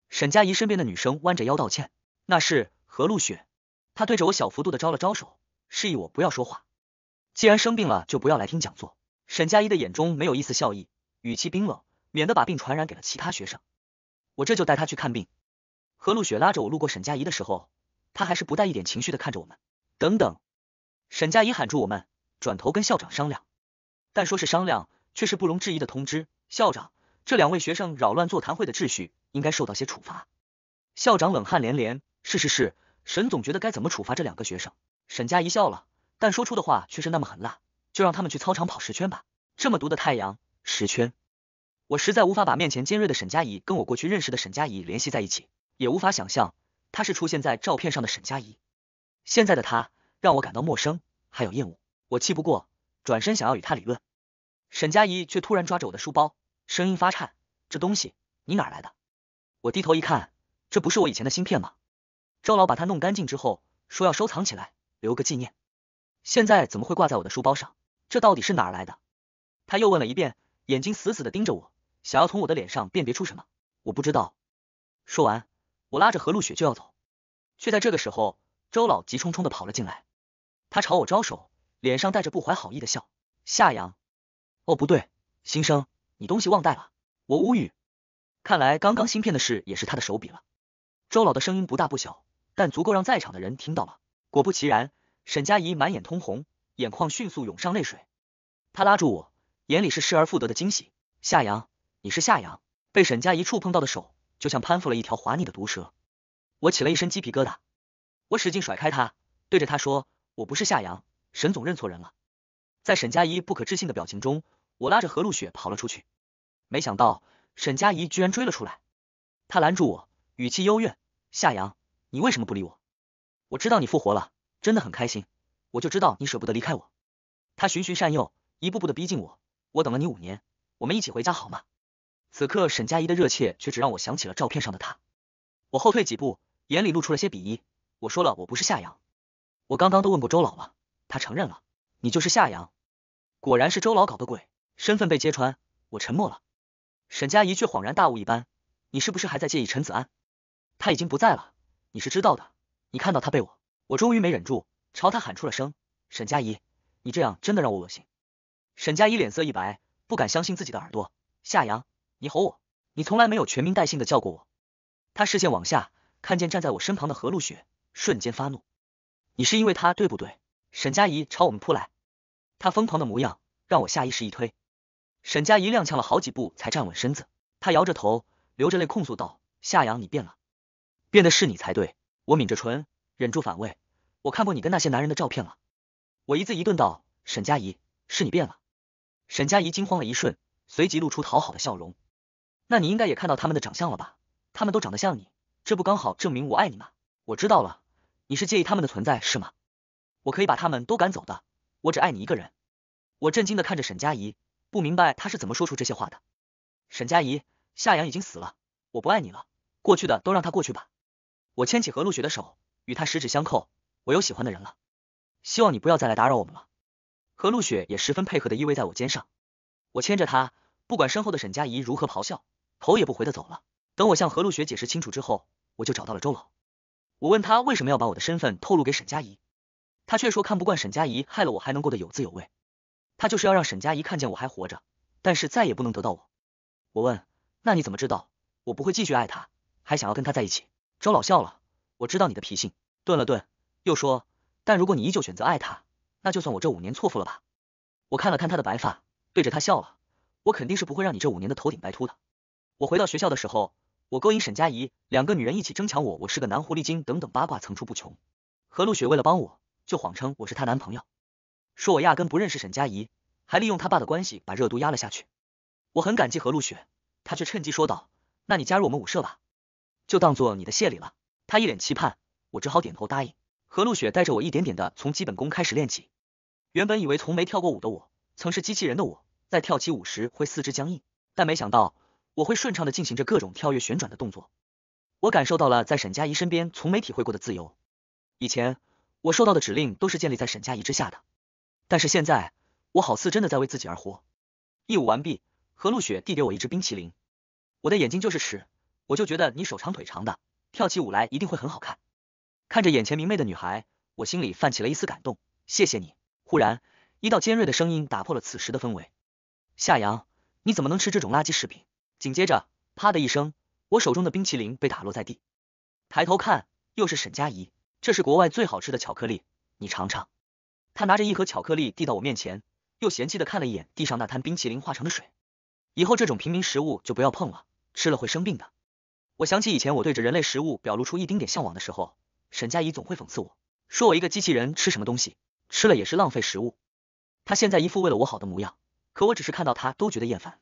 沈佳怡身边的女生弯着腰道歉，那是何露雪。她对着我小幅度的招了招手，示意我不要说话。既然生病了，就不要来听讲座。沈佳怡的眼中没有一丝笑意，语气冰冷，免得把病传染给了其他学生。我这就带她去看病。何露雪拉着我路过沈佳怡的时候，她还是不带一点情绪的看着我们。等等，沈佳怡喊住我们，转头跟校长商量。但说是商量，却是不容置疑的通知。校长，这两位学生扰乱座谈会的秩序。应该受到些处罚。校长冷汗连连。是是是，沈总觉得该怎么处罚这两个学生。沈佳怡笑了，但说出的话却是那么狠辣。就让他们去操场跑十圈吧。这么毒的太阳，十圈。我实在无法把面前尖锐的沈佳怡跟我过去认识的沈佳怡联系在一起，也无法想象她是出现在照片上的沈佳怡。现在的她让我感到陌生，还有厌恶。我气不过，转身想要与她理论，沈佳怡却突然抓着我的书包，声音发颤：“这东西你哪来的？”我低头一看，这不是我以前的芯片吗？周老把它弄干净之后，说要收藏起来，留个纪念。现在怎么会挂在我的书包上？这到底是哪儿来的？他又问了一遍，眼睛死死的盯着我，想要从我的脸上辨别出什么。我不知道。说完，我拉着何露雪就要走，却在这个时候，周老急匆匆的跑了进来，他朝我招手，脸上带着不怀好意的笑。夏阳，哦不对，新生，你东西忘带了。我无语。看来刚刚芯片的事也是他的手笔了。周老的声音不大不小，但足够让在场的人听到了。果不其然，沈佳怡满眼通红，眼眶迅速涌上泪水。他拉住我，眼里是失而复得的惊喜。夏阳，你是夏阳？被沈佳怡触碰到的手，就像攀附了一条滑腻的毒蛇。我起了一身鸡皮疙瘩，我使劲甩开他，对着他说：“我不是夏阳，沈总认错人了。”在沈佳怡不可置信的表情中，我拉着何露雪跑了出去。没想到。沈佳怡居然追了出来，她拦住我，语气幽怨：“夏阳，你为什么不理我？”我知道你复活了，真的很开心，我就知道你舍不得离开我。她循循善诱，一步步的逼近我。我等了你五年，我们一起回家好吗？此刻沈佳怡的热切却只让我想起了照片上的他。我后退几步，眼里露出了些鄙夷。我说了，我不是夏阳，我刚刚都问过周老了，他承认了，你就是夏阳。果然是周老搞的鬼，身份被揭穿，我沉默了。沈佳怡却恍然大悟一般，你是不是还在介意陈子安？他已经不在了，你是知道的。你看到他被我，我终于没忍住，朝他喊出了声。沈佳怡，你这样真的让我恶心。沈佳怡脸色一白，不敢相信自己的耳朵。夏阳，你吼我，你从来没有全名带姓的叫过我。他视线往下，看见站在我身旁的何露雪，瞬间发怒。你是因为他，对不对？沈佳怡朝我们扑来，他疯狂的模样让我下意识一推。沈佳怡踉跄了好几步才站稳身子，她摇着头，流着泪控诉道：“夏阳，你变了，变的是你才对。”我抿着唇，忍住反胃。我看过你跟那些男人的照片了，我一字一顿道：“沈佳怡，是你变了。”沈佳怡惊慌了一瞬，随即露出讨好的笑容。那你应该也看到他们的长相了吧？他们都长得像你，这不刚好证明我爱你吗？我知道了，你是介意他们的存在是吗？我可以把他们都赶走的，我只爱你一个人。我震惊的看着沈佳怡。不明白他是怎么说出这些话的。沈佳怡，夏阳已经死了，我不爱你了，过去的都让他过去吧。我牵起何露雪的手，与她十指相扣，我有喜欢的人了，希望你不要再来打扰我们了。何露雪也十分配合的依偎在我肩上，我牵着她，不管身后的沈佳怡如何咆哮，头也不回的走了。等我向何露雪解释清楚之后，我就找到了周老，我问他为什么要把我的身份透露给沈佳怡，他却说看不惯沈佳怡，害了我还能过得有滋有味。他就是要让沈佳宜看见我还活着，但是再也不能得到我。我问，那你怎么知道我不会继续爱他，还想要跟他在一起？周老笑了，我知道你的脾性。顿了顿，又说，但如果你依旧选择爱他，那就算我这五年错付了吧。我看了看他的白发，对着他笑了，我肯定是不会让你这五年的头顶白秃的。我回到学校的时候，我勾引沈佳宜，两个女人一起争抢我，我是个男狐狸精，等等八卦层出不穷。何露雪为了帮我，就谎称我是她男朋友。说我压根不认识沈佳宜，还利用他爸的关系把热度压了下去。我很感激何露雪，她却趁机说道：“那你加入我们舞社吧，就当做你的谢礼了。”她一脸期盼，我只好点头答应。何露雪带着我一点点的从基本功开始练起。原本以为从没跳过舞的我，曾是机器人的我，在跳起舞时会四肢僵硬，但没想到我会顺畅的进行着各种跳跃、旋转的动作。我感受到了在沈佳宜身边从没体会过的自由。以前我受到的指令都是建立在沈佳宜之下的。但是现在，我好似真的在为自己而活。义务完毕，何露雪递给我一支冰淇淋。我的眼睛就是屎，我就觉得你手长腿长的，跳起舞来一定会很好看。看着眼前明媚的女孩，我心里泛起了一丝感动。谢谢你。忽然，一道尖锐的声音打破了此时的氛围。夏阳，你怎么能吃这种垃圾食品？紧接着，啪的一声，我手中的冰淇淋被打落在地。抬头看，又是沈佳宜。这是国外最好吃的巧克力，你尝尝。他拿着一盒巧克力递到我面前，又嫌弃的看了一眼地上那摊冰淇淋化成的水。以后这种平民食物就不要碰了，吃了会生病的。我想起以前我对着人类食物表露出一丁点向往的时候，沈佳怡总会讽刺我说我一个机器人吃什么东西，吃了也是浪费食物。他现在一副为了我好的模样，可我只是看到他都觉得厌烦。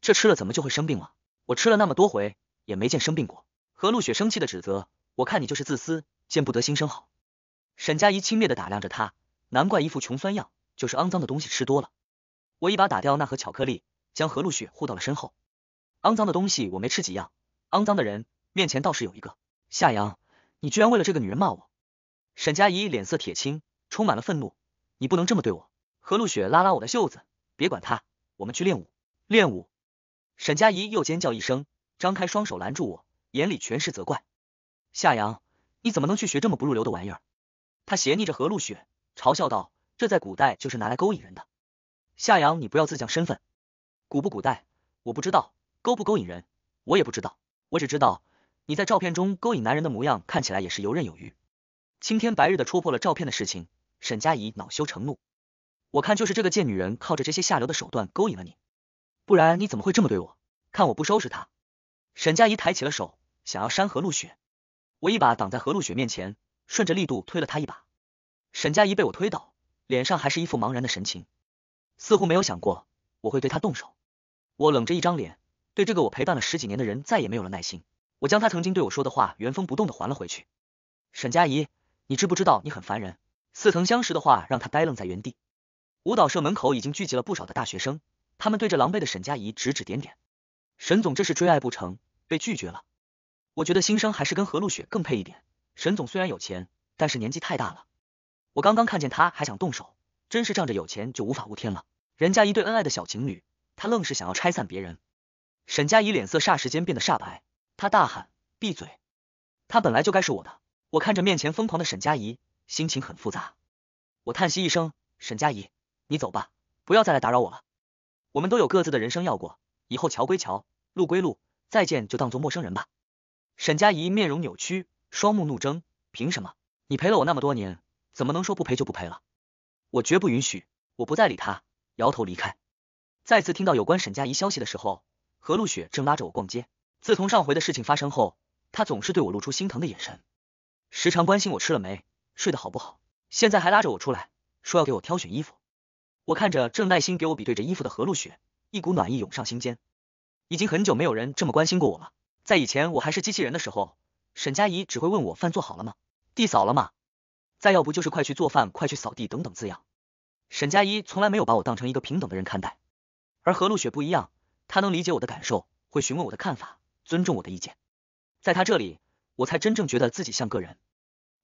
这吃了怎么就会生病了？我吃了那么多回也没见生病过。何路雪生气的指责，我看你就是自私，见不得心生好。沈佳怡轻蔑的打量着他。难怪一副穷酸样，就是肮脏的东西吃多了。我一把打掉那盒巧克力，将何露雪护到了身后。肮脏的东西我没吃几样，肮脏的人面前倒是有一个。夏阳，你居然为了这个女人骂我！沈佳怡脸色铁青，充满了愤怒。你不能这么对我！何露雪拉拉我的袖子，别管他，我们去练武。练武！沈佳怡又尖叫一声，张开双手拦住我，眼里全是责怪。夏阳，你怎么能去学这么不入流的玩意儿？他斜睨着何露雪。嘲笑道：“这在古代就是拿来勾引人的。”夏阳，你不要自降身份，古不古代我不知道，勾不勾引人我也不知道。我只知道你在照片中勾引男人的模样，看起来也是游刃有余。青天白日的戳破了照片的事情，沈佳怡恼羞成怒。我看就是这个贱女人靠着这些下流的手段勾引了你，不然你怎么会这么对我？看我不收拾她！沈佳怡抬起了手，想要扇何露雪，我一把挡在何露雪面前，顺着力度推了她一把。沈佳怡被我推倒，脸上还是一副茫然的神情，似乎没有想过我会对他动手。我冷着一张脸，对这个我陪伴了十几年的人再也没有了耐心。我将他曾经对我说的话原封不动的还了回去。沈佳怡，你知不知道你很烦人？似曾相识的话让他呆愣在原地。舞蹈社门口已经聚集了不少的大学生，他们对着狼狈的沈佳怡指指点点。沈总这是追爱不成，被拒绝了。我觉得新生还是跟何露雪更配一点。沈总虽然有钱，但是年纪太大了。我刚刚看见他，还想动手，真是仗着有钱就无法无天了。人家一对恩爱的小情侣，他愣是想要拆散别人。沈佳怡脸色霎时间变得煞白，她大喊：“闭嘴！”他本来就该是我的。我看着面前疯狂的沈佳怡，心情很复杂。我叹息一声：“沈佳怡，你走吧，不要再来打扰我了。我们都有各自的人生要过，以后桥归桥，路归路，再见就当做陌生人吧。”沈佳怡面容扭曲，双目怒睁：“凭什么？你陪了我那么多年！”怎么能说不赔就不赔了？我绝不允许！我不再理他，摇头离开。再次听到有关沈佳怡消息的时候，何露雪正拉着我逛街。自从上回的事情发生后，她总是对我露出心疼的眼神，时常关心我吃了没，睡得好不好。现在还拉着我出来，说要给我挑选衣服。我看着正耐心给我比对着衣服的何露雪，一股暖意涌上心间。已经很久没有人这么关心过我了。在以前我还是机器人的时候，沈佳怡只会问我饭做好了吗，地扫了吗。再要不就是快去做饭，快去扫地等等字样。沈佳宜从来没有把我当成一个平等的人看待，而何路雪不一样，她能理解我的感受，会询问我的看法，尊重我的意见。在她这里，我才真正觉得自己像个人。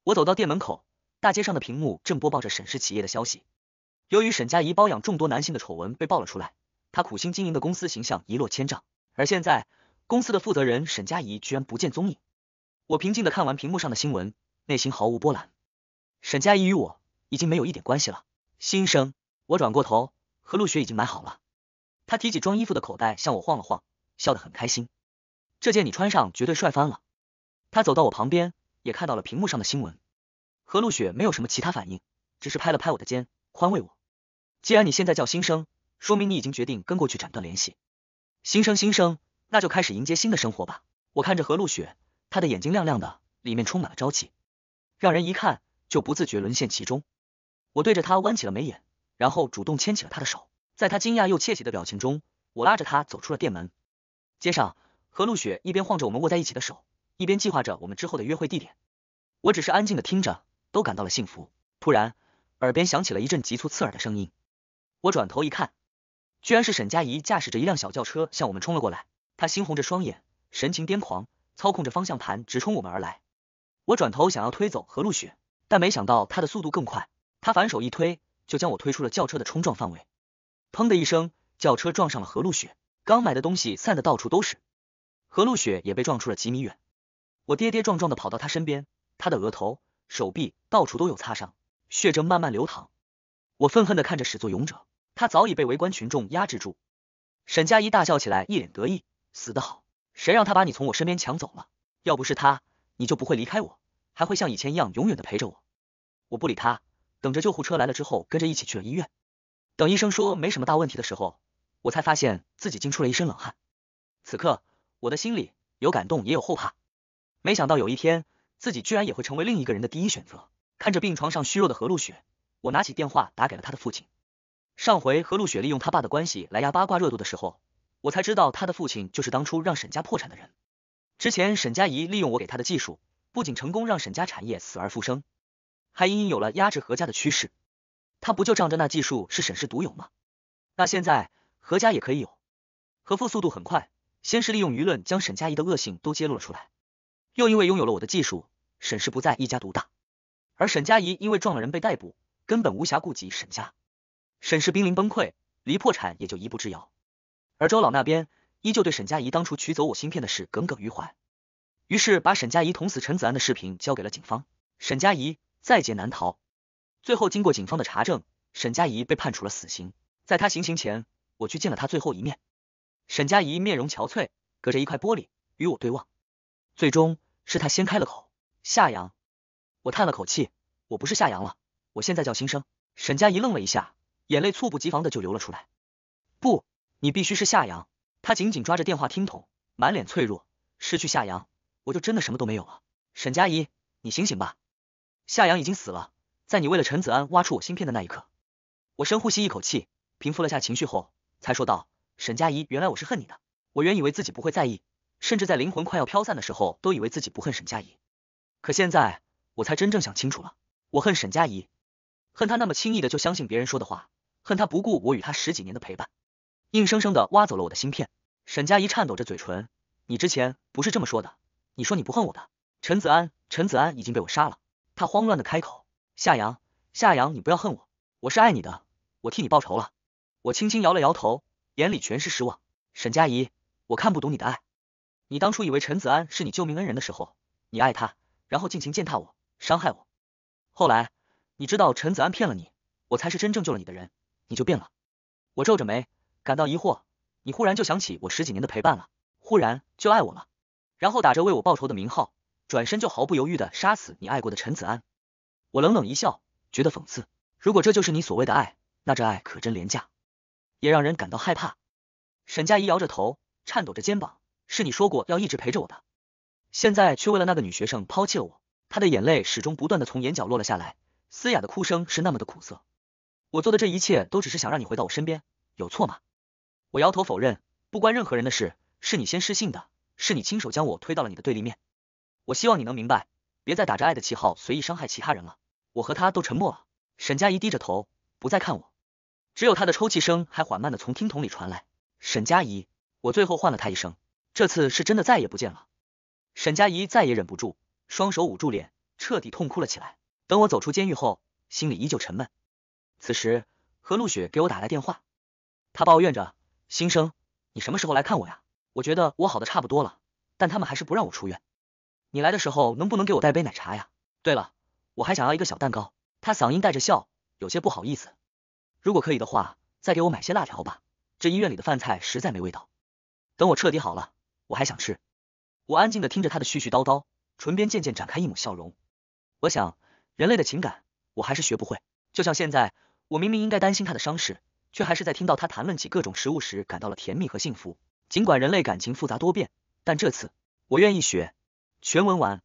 我走到店门口，大街上的屏幕正播报着沈氏企业的消息。由于沈佳宜包养众多男性的丑闻被爆了出来，她苦心经营的公司形象一落千丈。而现在，公司的负责人沈佳宜居然不见踪影。我平静的看完屏幕上的新闻，内心毫无波澜。沈佳怡与我已经没有一点关系了。新生，我转过头，和陆雪已经买好了。他提起装衣服的口袋，向我晃了晃，笑得很开心。这件你穿上绝对帅翻了。他走到我旁边，也看到了屏幕上的新闻，何陆雪没有什么其他反应，只是拍了拍我的肩，宽慰我。既然你现在叫新生，说明你已经决定跟过去斩断联系。新生，新生，那就开始迎接新的生活吧。我看着何陆雪，她的眼睛亮亮的，里面充满了朝气，让人一看。就不自觉沦陷其中。我对着他弯起了眉眼，然后主动牵起了他的手，在他惊讶又窃喜的表情中，我拉着他走出了店门。街上，何路雪一边晃着我们握在一起的手，一边计划着我们之后的约会地点。我只是安静的听着，都感到了幸福。突然，耳边响起了一阵急促刺耳的声音。我转头一看，居然是沈佳宜驾驶着一辆小轿车向我们冲了过来。她猩红着双眼，神情癫狂，操控着方向盘直冲我们而来。我转头想要推走何路雪。但没想到他的速度更快，他反手一推，就将我推出了轿车的冲撞范围。砰的一声，轿车撞上了何露雪，刚买的东西散的到处都是，何露雪也被撞出了几米远。我跌跌撞撞的跑到他身边，他的额头、手臂到处都有擦伤，血正慢慢流淌。我愤恨的看着始作俑者，他早已被围观群众压制住。沈佳怡大笑起来，一脸得意：“死得好，谁让他把你从我身边抢走了？要不是他，你就不会离开我，还会像以前一样永远的陪着我。”我不理他，等着救护车来了之后，跟着一起去了医院。等医生说没什么大问题的时候，我才发现自己竟出了一身冷汗。此刻我的心里有感动，也有后怕。没想到有一天自己居然也会成为另一个人的第一选择。看着病床上虚弱的何露雪，我拿起电话打给了她的父亲。上回何露雪利用他爸的关系来压八卦热度的时候，我才知道他的父亲就是当初让沈家破产的人。之前沈佳宜利用我给他的技术，不仅成功让沈家产业死而复生。还隐隐有了压制何家的趋势，他不就仗着那技术是沈氏独有吗？那现在何家也可以有。何父速度很快，先是利用舆论将沈佳宜的恶性都揭露了出来，又因为拥有了我的技术，沈氏不再一家独大。而沈佳宜因为撞了人被逮捕，根本无暇顾及沈家，沈氏濒临崩溃，离破产也就一步之遥。而周老那边依旧对沈佳宜当初取走我芯片的事耿耿于怀，于是把沈佳宜捅死陈子安的视频交给了警方。沈佳宜。在劫难逃。最后经过警方的查证，沈佳怡被判处了死刑。在他行刑前，我去见了他最后一面。沈佳怡面容憔悴，隔着一块玻璃与我对望。最终是他先开了口：“夏阳。”我叹了口气：“我不是夏阳了，我现在叫新生。”沈佳怡愣了一下，眼泪猝不及防的就流了出来。“不，你必须是夏阳。”他紧紧抓着电话听筒，满脸脆弱。失去夏阳，我就真的什么都没有了。沈佳怡，你醒醒吧。夏阳已经死了，在你为了陈子安挖出我芯片的那一刻，我深呼吸一口气，平复了下情绪后，才说道：“沈佳怡，原来我是恨你的。我原以为自己不会在意，甚至在灵魂快要飘散的时候，都以为自己不恨沈佳怡。可现在，我才真正想清楚了，我恨沈佳怡，恨他那么轻易的就相信别人说的话，恨他不顾我与他十几年的陪伴，硬生生的挖走了我的芯片。”沈佳怡颤抖着嘴唇：“你之前不是这么说的？你说你不恨我的。”陈子安，陈子安已经被我杀了。他慌乱的开口：“夏阳，夏阳，你不要恨我，我是爱你的，我替你报仇了。”我轻轻摇了摇头，眼里全是失望。沈佳宜，我看不懂你的爱。你当初以为陈子安是你救命恩人的时候，你爱他，然后尽情践踏我，伤害我。后来，你知道陈子安骗了你，我才是真正救了你的人，你就变了。我皱着眉，感到疑惑。你忽然就想起我十几年的陪伴了，忽然就爱我了，然后打着为我报仇的名号。转身就毫不犹豫的杀死你爱过的陈子安，我冷冷一笑，觉得讽刺。如果这就是你所谓的爱，那这爱可真廉价，也让人感到害怕。沈佳怡摇着头，颤抖着肩膀，是你说过要一直陪着我的，现在却为了那个女学生抛弃了我。她的眼泪始终不断的从眼角落了下来，嘶哑的哭声是那么的苦涩。我做的这一切都只是想让你回到我身边，有错吗？我摇头否认，不关任何人的事。是你先失信的，是你亲手将我推到了你的对立面。我希望你能明白，别再打着爱的旗号随意伤害其他人了。我和他都沉默了。沈佳怡低着头，不再看我，只有她的抽泣声还缓慢的从听筒里传来。沈佳怡，我最后唤了她一声，这次是真的再也不见了。沈佳怡再也忍不住，双手捂住脸，彻底痛哭了起来。等我走出监狱后，心里依旧沉闷。此时，何露雪给我打来电话，她抱怨着：“新生，你什么时候来看我呀？我觉得我好的差不多了，但他们还是不让我出院。”你来的时候能不能给我带杯奶茶呀？对了，我还想要一个小蛋糕。他嗓音带着笑，有些不好意思。如果可以的话，再给我买些辣条吧。这医院里的饭菜实在没味道。等我彻底好了，我还想吃。我安静的听着他的絮絮叨叨，唇边渐渐展开一抹笑容。我想，人类的情感我还是学不会。就像现在，我明明应该担心他的伤势，却还是在听到他谈论起各种食物时感到了甜蜜和幸福。尽管人类感情复杂多变，但这次我愿意学。全文完。